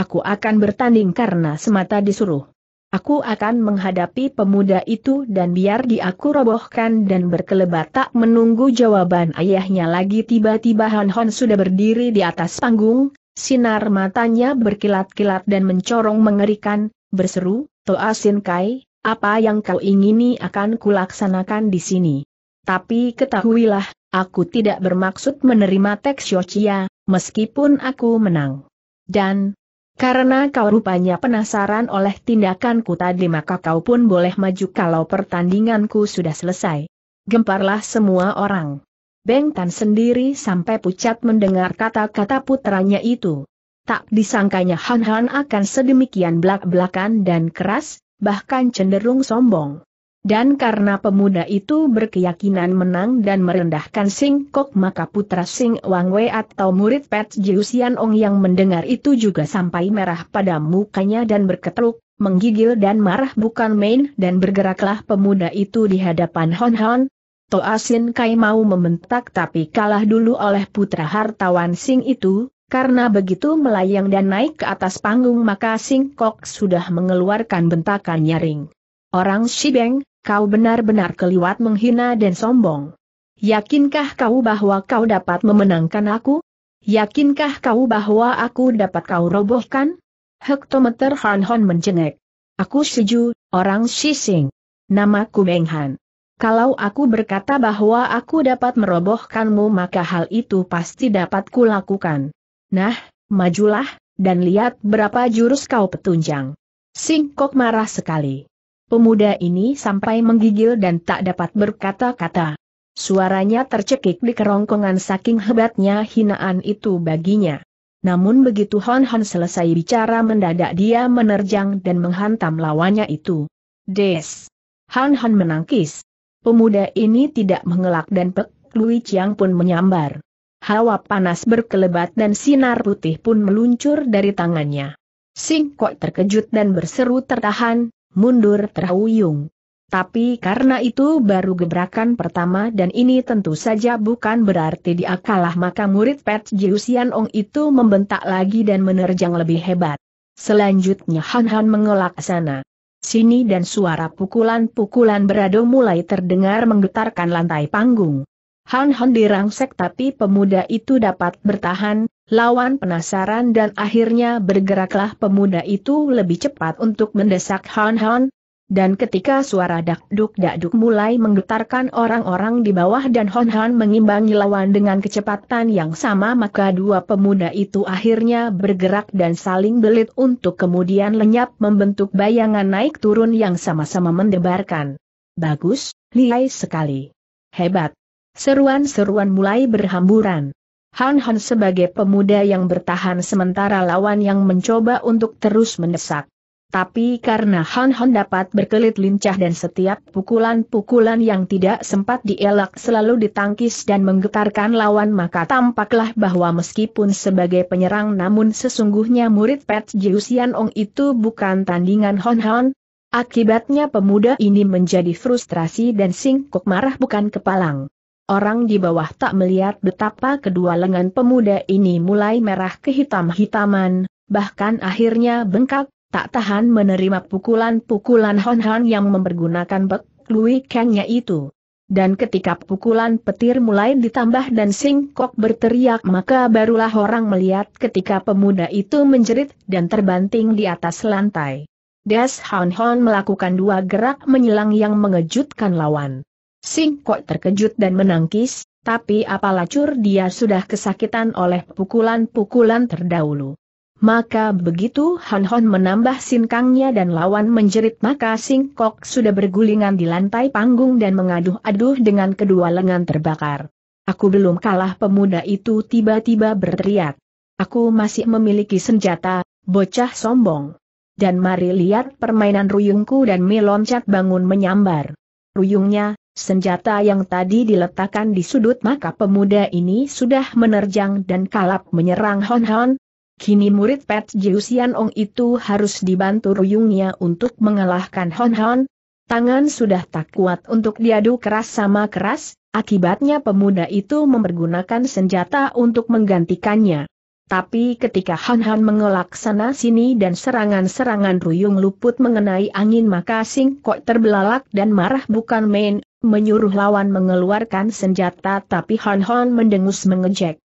Aku akan bertanding karena semata disuruh. Aku akan menghadapi pemuda itu dan biar dia aku robohkan dan berkelebat tak menunggu jawaban ayahnya lagi tiba-tiba Hon Hon sudah berdiri di atas panggung, Sinar matanya berkilat-kilat dan mencorong mengerikan, berseru, Toa Sin Kai, apa yang kau ingini akan kulaksanakan di sini. Tapi ketahuilah, aku tidak bermaksud menerima teks Yochia, meskipun aku menang. Dan, karena kau rupanya penasaran oleh tindakanku tadi maka kau pun boleh maju kalau pertandinganku sudah selesai. Gemparlah semua orang. Beng Tan sendiri sampai pucat mendengar kata-kata putranya itu. Tak disangkanya Han Han akan sedemikian belak-belakan dan keras, bahkan cenderung sombong. Dan karena pemuda itu berkeyakinan menang dan merendahkan Sing Kok maka putra Sing Wang Wei atau murid Pet Jiusian Ong yang mendengar itu juga sampai merah pada mukanya dan berketruk, menggigil dan marah bukan main dan bergeraklah pemuda itu di hadapan Hon Hon, Toasin Kai mau membentak tapi kalah dulu oleh putra hartawan Sing itu, karena begitu melayang dan naik ke atas panggung maka Sing Kok sudah mengeluarkan bentakan nyaring. Orang Shibeng, kau benar-benar keliwat menghina dan sombong. Yakinkah kau bahwa kau dapat memenangkan aku? Yakinkah kau bahwa aku dapat kau robohkan? Hektometer Han Hon mencengek. Aku sejuk, orang Shising. Namaku Beng Han. Kalau aku berkata bahwa aku dapat merobohkanmu maka hal itu pasti dapat kulakukan. Nah, majulah, dan lihat berapa jurus kau petunjang. Singkok marah sekali. Pemuda ini sampai menggigil dan tak dapat berkata-kata. Suaranya tercekik di kerongkongan saking hebatnya hinaan itu baginya. Namun begitu Hon Hon selesai bicara mendadak dia menerjang dan menghantam lawannya itu. Des! Han Han menangkis, Pemuda ini tidak mengelak dan Pek Lui Chiang pun menyambar. Hawa panas berkelebat dan sinar putih pun meluncur dari tangannya. Kok terkejut dan berseru tertahan, mundur terhuyung. Tapi karena itu baru gebrakan pertama dan ini tentu saja bukan berarti diakalah maka murid Pet Jiusian Ong itu membentak lagi dan menerjang lebih hebat. Selanjutnya Han Han mengelak sana sini dan suara pukulan-pukulan beradu mulai terdengar menggetarkan lantai panggung. Han Han dirangsek tapi pemuda itu dapat bertahan, lawan penasaran dan akhirnya bergeraklah pemuda itu lebih cepat untuk mendesak Han Han, dan ketika suara dakduk-dakduk mulai menggetarkan orang-orang di bawah dan Hon Han mengimbangi lawan dengan kecepatan yang sama maka dua pemuda itu akhirnya bergerak dan saling belit untuk kemudian lenyap membentuk bayangan naik turun yang sama-sama mendebarkan. Bagus, liai sekali. Hebat. Seruan-seruan mulai berhamburan. Han Han sebagai pemuda yang bertahan sementara lawan yang mencoba untuk terus mendesak. Tapi karena Han Han dapat berkelit lincah dan setiap pukulan-pukulan yang tidak sempat dielak selalu ditangkis dan menggetarkan lawan maka tampaklah bahwa meskipun sebagai penyerang namun sesungguhnya murid Pet Jiusian Ong itu bukan tandingan Han Han. Akibatnya pemuda ini menjadi frustrasi dan singkuk marah bukan kepalang. Orang di bawah tak melihat betapa kedua lengan pemuda ini mulai merah kehitam-hitaman, bahkan akhirnya bengkak, tak tahan menerima pukulan-pukulan Hon Han yang mempergunakan Bek Lui Kangnya itu. Dan ketika pukulan petir mulai ditambah dan Sing Kok berteriak maka barulah orang melihat ketika pemuda itu menjerit dan terbanting di atas lantai. Des Hon Hon melakukan dua gerak menyelang yang mengejutkan lawan. Sing Kok terkejut dan menangkis, tapi apalacur dia sudah kesakitan oleh pukulan-pukulan terdahulu. Maka begitu Han Hon menambah sinkangnya dan lawan menjerit maka Sing Kok sudah bergulingan di lantai panggung dan mengaduh-aduh dengan kedua lengan terbakar. Aku belum kalah pemuda itu tiba-tiba berteriak. Aku masih memiliki senjata, bocah sombong. Dan mari lihat permainan ruyungku dan Mi loncat bangun menyambar. Ruyungnya, senjata yang tadi diletakkan di sudut maka pemuda ini sudah menerjang dan kalap menyerang Hon Hon, Kini murid Pet Jiusian Ong itu harus dibantu ruyungnya untuk mengalahkan Hon Hon. Tangan sudah tak kuat untuk diadu keras sama keras, akibatnya pemuda itu mempergunakan senjata untuk menggantikannya. Tapi ketika Hon Hon mengelak sana sini dan serangan-serangan ruyung luput mengenai angin maka Sing Kok terbelalak dan marah bukan main, menyuruh lawan mengeluarkan senjata tapi Hon Hon mendengus mengejek.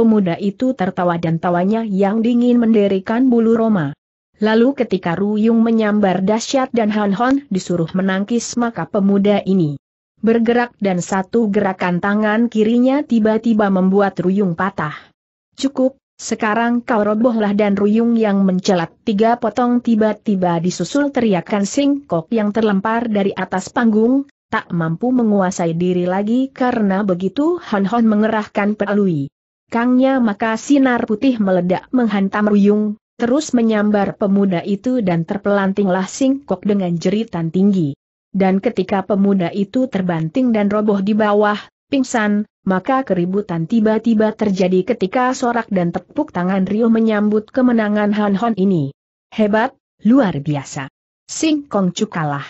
Pemuda itu tertawa dan tawanya yang dingin menderikan bulu Roma. Lalu ketika Ruyung menyambar dahsyat dan Han Hon disuruh menangkis maka pemuda ini bergerak dan satu gerakan tangan kirinya tiba-tiba membuat Ruyung patah. Cukup, sekarang kau robohlah dan Ruyung yang mencelat tiga potong tiba-tiba disusul teriakan singkok yang terlempar dari atas panggung, tak mampu menguasai diri lagi karena begitu Han Hon mengerahkan pelui belakangnya maka sinar putih meledak menghantam Ruyung, terus menyambar pemuda itu dan terpelantinglah singkok dengan jeritan tinggi. Dan ketika pemuda itu terbanting dan roboh di bawah, pingsan, maka keributan tiba-tiba terjadi ketika sorak dan tepuk tangan Rio menyambut kemenangan Han Hon ini. Hebat, luar biasa. Sing Kong cukalah.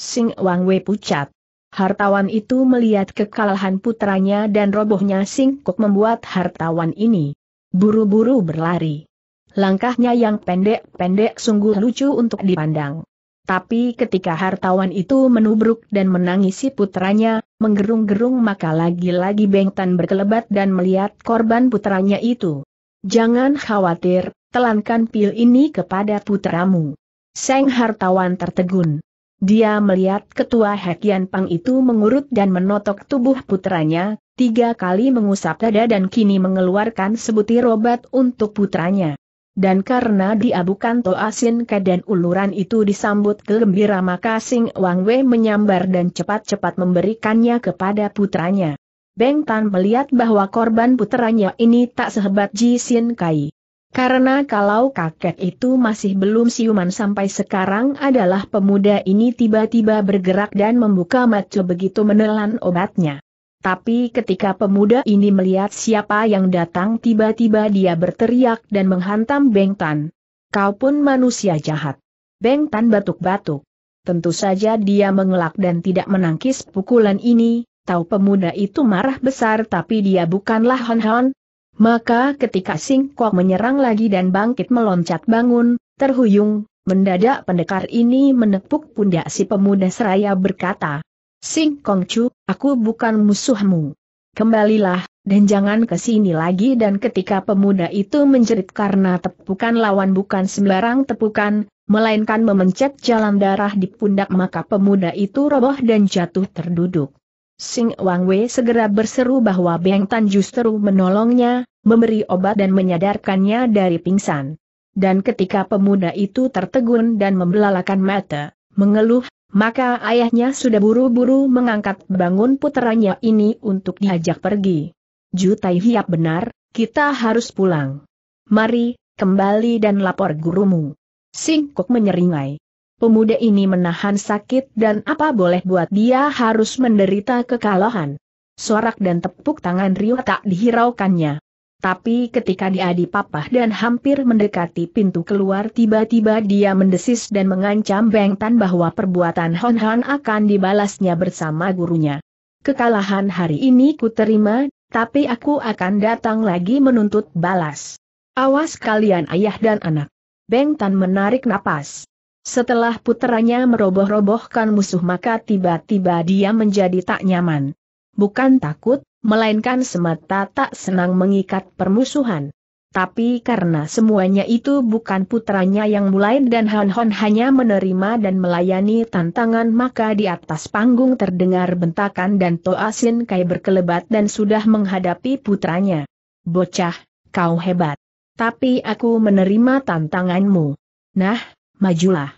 Sing Wang Wei pucat. Hartawan itu melihat kekalahan putranya dan robohnya singkuk membuat hartawan ini buru-buru berlari. Langkahnya yang pendek-pendek sungguh lucu untuk dipandang. Tapi ketika hartawan itu menubruk dan menangisi putranya, menggerung-gerung maka lagi-lagi Bengtan berkelebat dan melihat korban putranya itu. Jangan khawatir, telankan pil ini kepada putramu. Seng hartawan tertegun. Dia melihat ketua Hekian Pang itu mengurut dan menotok tubuh putranya, tiga kali mengusap dada dan kini mengeluarkan sebutir obat untuk putranya. Dan karena diabukan Toasin Ke dan uluran itu disambut gembira maka Sing Wang Wei menyambar dan cepat-cepat memberikannya kepada putranya. Beng Tan melihat bahwa korban putranya ini tak sehebat Ji Sin Kai. Karena kalau kakek itu masih belum siuman sampai sekarang adalah pemuda ini tiba-tiba bergerak dan membuka mata begitu menelan obatnya. Tapi ketika pemuda ini melihat siapa yang datang tiba-tiba dia berteriak dan menghantam Bengtan. Kau pun manusia jahat. Bengtan batuk-batuk. Tentu saja dia mengelak dan tidak menangkis pukulan ini, tahu pemuda itu marah besar tapi dia bukanlah Hon Hon, maka ketika Sing Kok menyerang lagi dan bangkit meloncat bangun, terhuyung, mendadak pendekar ini menepuk pundak si pemuda seraya berkata, Sing Singkong Chu, aku bukan musuhmu. Kembalilah, dan jangan ke sini lagi dan ketika pemuda itu menjerit karena tepukan lawan bukan sembarang tepukan, melainkan memencet jalan darah di pundak maka pemuda itu roboh dan jatuh terduduk. Sing Wang Wei segera berseru bahwa Beng Tan justru menolongnya, memberi obat dan menyadarkannya dari pingsan. Dan ketika pemuda itu tertegun dan membelalakan mata, mengeluh, maka ayahnya sudah buru-buru mengangkat bangun puteranya ini untuk diajak pergi. Jutai Hiap benar, kita harus pulang. Mari, kembali dan lapor gurumu. Sing Singkok menyeringai pemuda ini menahan sakit dan apa boleh buat dia harus menderita kekalahan. Sorak dan tepuk tangan Rio tak dihiraukannya. Tapi ketika dia dipapah dan hampir mendekati pintu keluar tiba-tiba dia mendesis dan mengancam Beng Tan bahwa perbuatan Hon Han akan dibalasnya bersama gurunya. Kekalahan hari ini ku terima, tapi aku akan datang lagi menuntut balas. Awas kalian ayah dan anak. Beng Tan menarik napas. Setelah puteranya meroboh-robohkan musuh maka tiba-tiba dia menjadi tak nyaman. Bukan takut, melainkan semata tak senang mengikat permusuhan. Tapi karena semuanya itu bukan putranya yang mulai dan Han Hon hanya menerima dan melayani tantangan maka di atas panggung terdengar bentakan dan Toasin Kai berkelebat dan sudah menghadapi putranya. Bocah, kau hebat. Tapi aku menerima tantanganmu. Nah, majulah.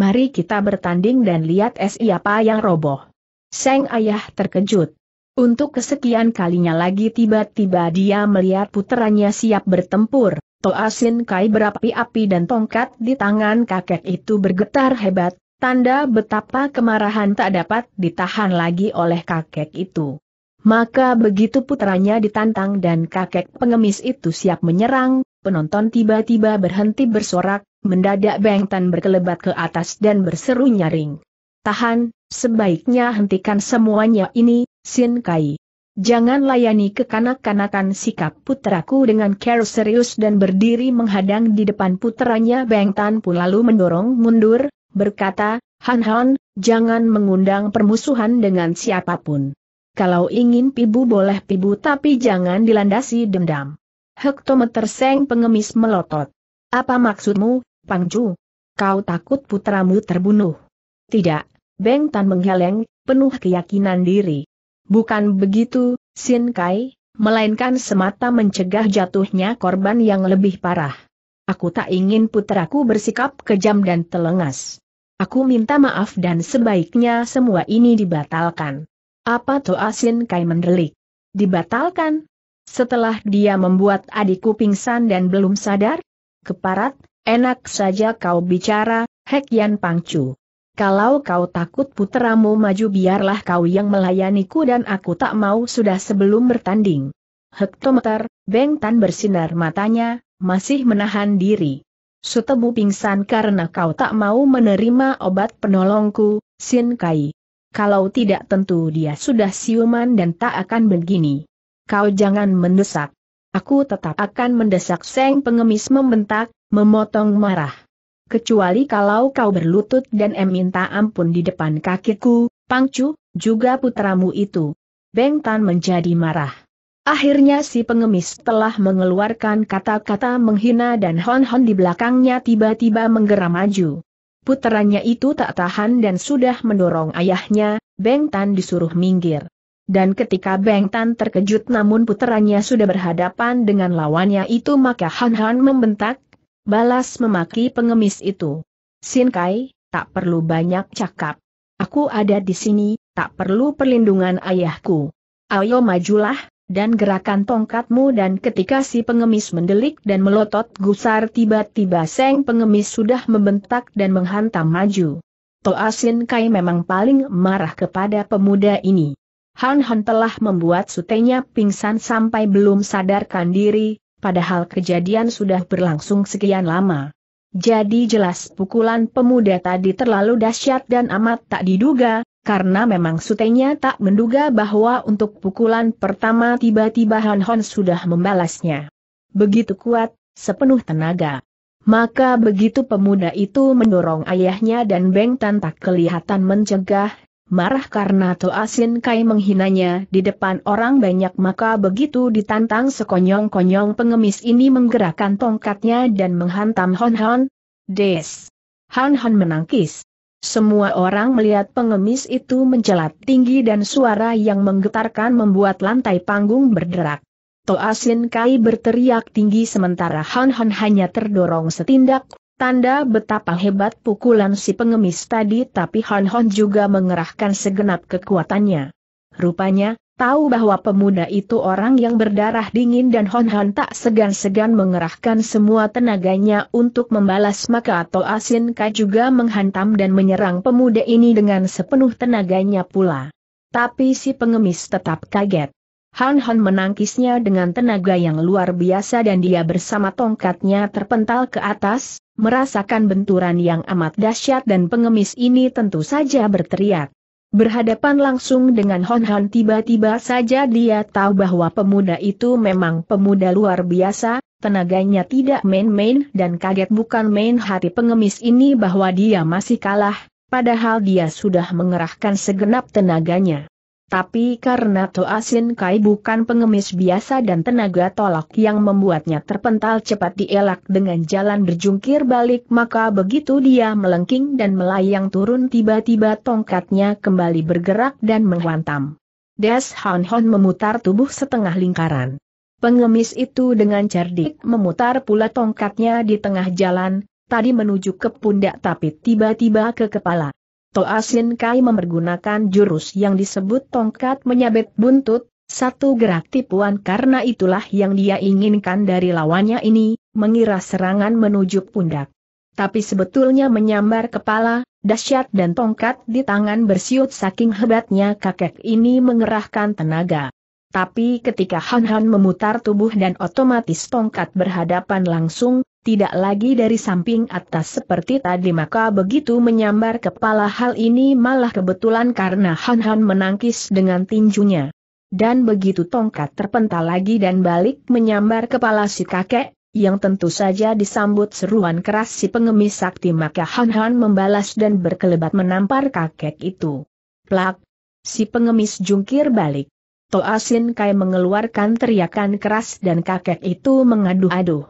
Mari kita bertanding dan lihat siapa yang roboh. Seng ayah terkejut. Untuk kesekian kalinya lagi tiba-tiba dia melihat putranya siap bertempur, Toasin Kai berapi-api dan tongkat di tangan kakek itu bergetar hebat, tanda betapa kemarahan tak dapat ditahan lagi oleh kakek itu. Maka begitu putranya ditantang dan kakek pengemis itu siap menyerang, penonton tiba-tiba berhenti bersorak, mendadak Bengtan berkelebat ke atas dan berseru nyaring. Tahan, sebaiknya hentikan semuanya ini, Sin Kai. Jangan layani kekanak-kanakan sikap putraku dengan care serius dan berdiri menghadang di depan putranya Bengtan pun lalu mendorong mundur, berkata, Han Han, jangan mengundang permusuhan dengan siapapun kalau ingin pibu boleh pibu tapi jangan dilandasi dendam. Hektometer Seng pengemis melotot. Apa maksudmu, Pangju? Kau takut putramu terbunuh? Tidak, Beng Tan menggeleng, penuh keyakinan diri. Bukan begitu, Sin Kai, melainkan semata mencegah jatuhnya korban yang lebih parah. Aku tak ingin putraku bersikap kejam dan telengas. Aku minta maaf dan sebaiknya semua ini dibatalkan. Apa tuh asin, Kai mendelik? Dibatalkan? Setelah dia membuat adikku pingsan dan belum sadar? Keparat, enak saja kau bicara, Hek Yan Pangcu. Kalau kau takut puteramu maju biarlah kau yang melayaniku dan aku tak mau sudah sebelum bertanding. Hektometer, Beng Tan bersinar matanya, masih menahan diri. Sutemu pingsan karena kau tak mau menerima obat penolongku, Sin Kai kalau tidak tentu dia sudah siuman dan tak akan begini. Kau jangan mendesak. Aku tetap akan mendesak Seng pengemis membentak, memotong marah. Kecuali kalau kau berlutut dan em minta ampun di depan kakiku, Pangcu, juga putramu itu. Beng Tan menjadi marah. Akhirnya si pengemis telah mengeluarkan kata-kata menghina dan Hon Hon di belakangnya tiba-tiba menggeram maju. Puterannya itu tak tahan dan sudah mendorong ayahnya, Beng Tan disuruh minggir. Dan ketika Beng Tan terkejut namun puterannya sudah berhadapan dengan lawannya itu maka Han Han membentak, balas memaki pengemis itu. Sin Kai, tak perlu banyak cakap. Aku ada di sini, tak perlu perlindungan ayahku. Ayo majulah, dan gerakan tongkatmu dan ketika si pengemis mendelik dan melotot gusar tiba-tiba seng pengemis sudah membentak dan menghantam maju. Toasin Kai memang paling marah kepada pemuda ini. Han Han telah membuat sutenya pingsan sampai belum sadarkan diri, padahal kejadian sudah berlangsung sekian lama. Jadi jelas pukulan pemuda tadi terlalu dahsyat dan amat tak diduga, karena memang sutenya tak menduga bahwa untuk pukulan pertama tiba-tiba Han Hon sudah membalasnya. Begitu kuat, sepenuh tenaga. Maka begitu pemuda itu mendorong ayahnya dan Beng Tan tak kelihatan mencegah, marah karena Toasin Kai menghinanya di depan orang banyak maka begitu ditantang sekonyong-konyong pengemis ini menggerakkan tongkatnya dan menghantam Hon Hon. Des. Han Hon menangkis. Semua orang melihat pengemis itu menjelat tinggi dan suara yang menggetarkan membuat lantai panggung berderak. Toasin Kai berteriak tinggi sementara Han Han hanya terdorong setindak, tanda betapa hebat pukulan si pengemis tadi tapi Han Han juga mengerahkan segenap kekuatannya. Rupanya, tahu bahwa pemuda itu orang yang berdarah dingin dan Hon Han tak segan-segan mengerahkan semua tenaganya untuk membalas maka atau Ka juga menghantam dan menyerang pemuda ini dengan sepenuh tenaganya pula. Tapi si pengemis tetap kaget. Han Han menangkisnya dengan tenaga yang luar biasa dan dia bersama tongkatnya terpental ke atas, merasakan benturan yang amat dahsyat dan pengemis ini tentu saja berteriak. Berhadapan langsung dengan Hon Hon tiba-tiba saja dia tahu bahwa pemuda itu memang pemuda luar biasa, tenaganya tidak main-main dan kaget bukan main hati pengemis ini bahwa dia masih kalah, padahal dia sudah mengerahkan segenap tenaganya. Tapi karena Toasin Kai bukan pengemis biasa dan tenaga tolak yang membuatnya terpental cepat dielak dengan jalan berjungkir balik maka begitu dia melengking dan melayang turun tiba-tiba tongkatnya kembali bergerak dan menghantam. Des Hon Hon memutar tubuh setengah lingkaran. Pengemis itu dengan cerdik memutar pula tongkatnya di tengah jalan, tadi menuju ke pundak tapi tiba-tiba ke kepala. Toa Kai mempergunakan jurus yang disebut tongkat menyabet buntut, satu gerak tipuan karena itulah yang dia inginkan dari lawannya ini, mengira serangan menuju pundak. Tapi sebetulnya menyambar kepala, dahsyat dan tongkat di tangan bersiut saking hebatnya kakek ini mengerahkan tenaga. Tapi ketika Han Han memutar tubuh dan otomatis tongkat berhadapan langsung, tidak lagi dari samping atas seperti tadi maka begitu menyambar kepala hal ini malah kebetulan karena Han Han menangkis dengan tinjunya. Dan begitu tongkat terpental lagi dan balik menyambar kepala si kakek, yang tentu saja disambut seruan keras si pengemis sakti maka Han Han membalas dan berkelebat menampar kakek itu. Plak! Si pengemis jungkir balik. Toasin Kai mengeluarkan teriakan keras dan kakek itu mengadu aduh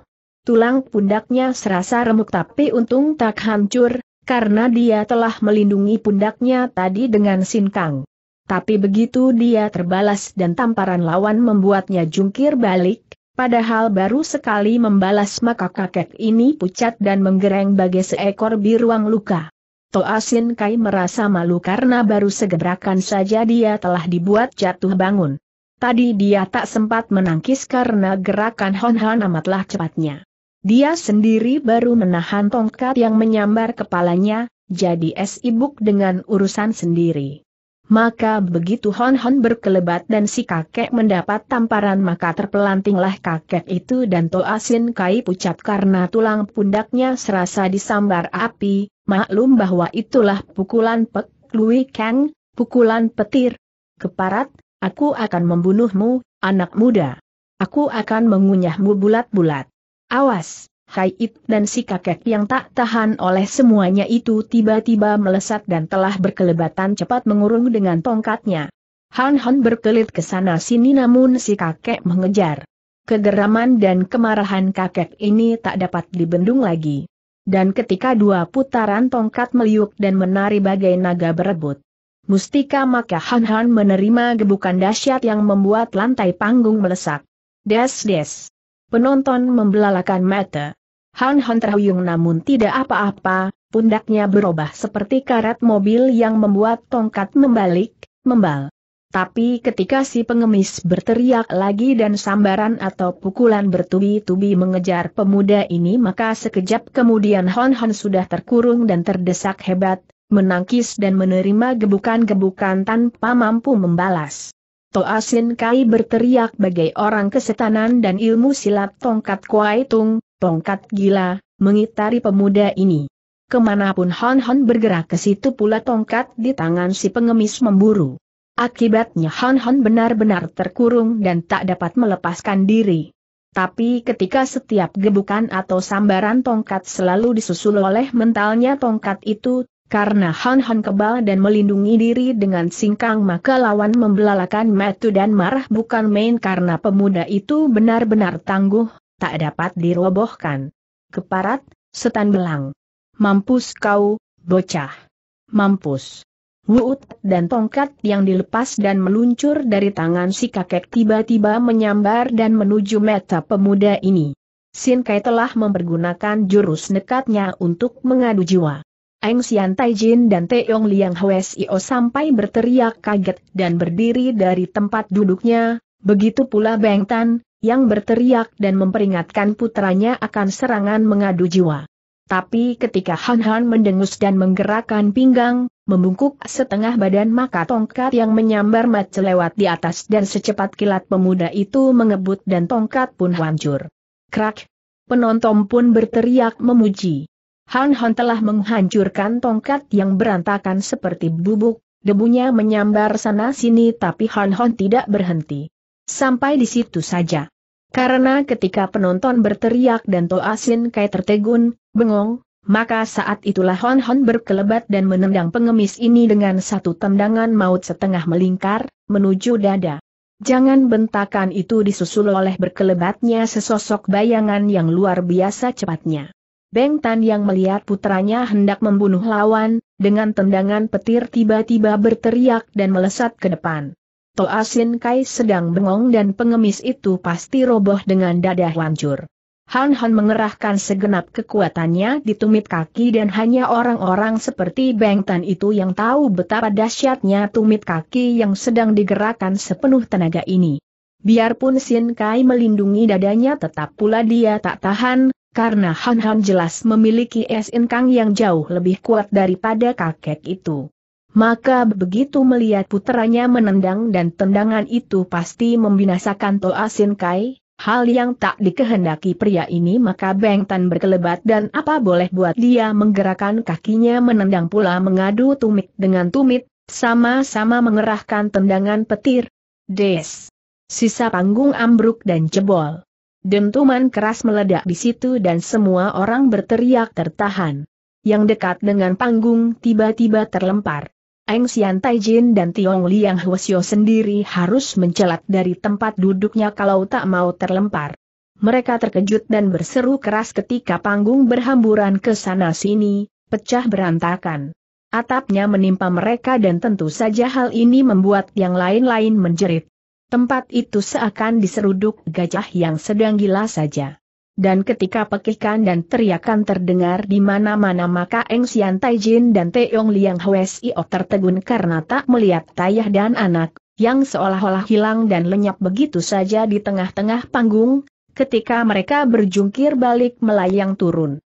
tulang pundaknya serasa remuk tapi untung tak hancur, karena dia telah melindungi pundaknya tadi dengan sinkang. Tapi begitu dia terbalas dan tamparan lawan membuatnya jungkir balik, padahal baru sekali membalas maka kakek ini pucat dan menggereng bagai seekor biruang luka. Toasin Kai merasa malu karena baru segebrakan saja dia telah dibuat jatuh bangun. Tadi dia tak sempat menangkis karena gerakan Hon Han amatlah cepatnya. Dia sendiri baru menahan tongkat yang menyambar kepalanya, jadi es ibuk dengan urusan sendiri. Maka begitu Hon Hon berkelebat dan si kakek mendapat tamparan maka terpelantinglah kakek itu dan Toasin Kai pucat karena tulang pundaknya serasa disambar api, maklum bahwa itulah pukulan Pek Lui Kang, pukulan petir. Keparat, aku akan membunuhmu, anak muda. Aku akan mengunyahmu bulat-bulat. Awas, Haid dan si kakek yang tak tahan oleh semuanya itu tiba-tiba melesat dan telah berkelebatan cepat mengurung dengan tongkatnya. Han Han berkelit ke sana sini namun si kakek mengejar. Kegeraman dan kemarahan kakek ini tak dapat dibendung lagi. Dan ketika dua putaran tongkat meliuk dan menari bagai naga berebut, Mustika maka Han Han menerima gebukan dahsyat yang membuat lantai panggung melesak. Des des. Penonton membelalakan mata. Han Han terhuyung namun tidak apa-apa, pundaknya berubah seperti karat mobil yang membuat tongkat membalik, membal. Tapi ketika si pengemis berteriak lagi dan sambaran atau pukulan bertubi-tubi mengejar pemuda ini maka sekejap kemudian Hon Hon sudah terkurung dan terdesak hebat, menangkis dan menerima gebukan-gebukan tanpa mampu membalas. Toa Asin Kai berteriak bagai orang kesetanan dan ilmu silat tongkat Kuai Tung, tongkat gila, mengitari pemuda ini. Kemanapun Hon Hon bergerak ke situ pula tongkat di tangan si pengemis memburu. Akibatnya Hon Hon benar-benar terkurung dan tak dapat melepaskan diri. Tapi ketika setiap gebukan atau sambaran tongkat selalu disusul oleh mentalnya tongkat itu, karena Han Han kebal dan melindungi diri dengan singkang maka lawan membelalakan metu dan marah bukan main karena pemuda itu benar-benar tangguh, tak dapat dirobohkan. Keparat, setan belang. Mampus kau, bocah. Mampus. Wuut dan tongkat yang dilepas dan meluncur dari tangan si kakek tiba-tiba menyambar dan menuju meta pemuda ini. Sinkai telah mempergunakan jurus nekatnya untuk mengadu jiwa. Eng Xian Taijin dan Teong Liang Hwesio sampai berteriak kaget dan berdiri dari tempat duduknya, begitu pula Beng Tan, yang berteriak dan memperingatkan putranya akan serangan mengadu jiwa. Tapi ketika Han Han mendengus dan menggerakkan pinggang, membungkuk setengah badan maka tongkat yang menyambar mat lewat di atas dan secepat kilat pemuda itu mengebut dan tongkat pun hancur. Krak! Penonton pun berteriak memuji. Han Hon telah menghancurkan tongkat yang berantakan seperti bubuk, debunya menyambar sana-sini tapi Han Hon tidak berhenti. Sampai di situ saja. Karena ketika penonton berteriak dan Asin Kai tertegun, bengong, maka saat itulah Hon Hon berkelebat dan menendang pengemis ini dengan satu tendangan maut setengah melingkar, menuju dada. Jangan bentakan itu disusul oleh berkelebatnya sesosok bayangan yang luar biasa cepatnya. Beng Tan yang melihat putranya hendak membunuh lawan, dengan tendangan petir tiba-tiba berteriak dan melesat ke depan. Sin Kai sedang bengong dan pengemis itu pasti roboh dengan dadah hancur. Han Han mengerahkan segenap kekuatannya di tumit kaki dan hanya orang-orang seperti Beng Tan itu yang tahu betapa dahsyatnya tumit kaki yang sedang digerakkan sepenuh tenaga ini. Biarpun Sin Kai melindungi dadanya tetap pula dia tak tahan, karena Han Han jelas memiliki es inkang yang jauh lebih kuat daripada kakek itu. Maka begitu melihat putranya menendang dan tendangan itu pasti membinasakan Toa Sin Kai, hal yang tak dikehendaki pria ini maka Beng Tan berkelebat dan apa boleh buat dia menggerakkan kakinya menendang pula mengadu tumit dengan tumit, sama-sama mengerahkan tendangan petir. Des. Sisa panggung ambruk dan jebol. Dentuman keras meledak di situ dan semua orang berteriak tertahan. Yang dekat dengan panggung tiba-tiba terlempar. Eng Xian Jin dan Tiong Liang Hwasyo sendiri harus mencelat dari tempat duduknya kalau tak mau terlempar. Mereka terkejut dan berseru keras ketika panggung berhamburan ke sana-sini, pecah berantakan. Atapnya menimpa mereka dan tentu saja hal ini membuat yang lain-lain menjerit. Tempat itu seakan diseruduk gajah yang sedang gila saja. Dan ketika pekikan dan teriakan terdengar di mana-mana maka Eng Sian Jin dan Teong Liang Hwesio tertegun karena tak melihat tayah dan anak, yang seolah-olah hilang dan lenyap begitu saja di tengah-tengah panggung, ketika mereka berjungkir balik melayang turun.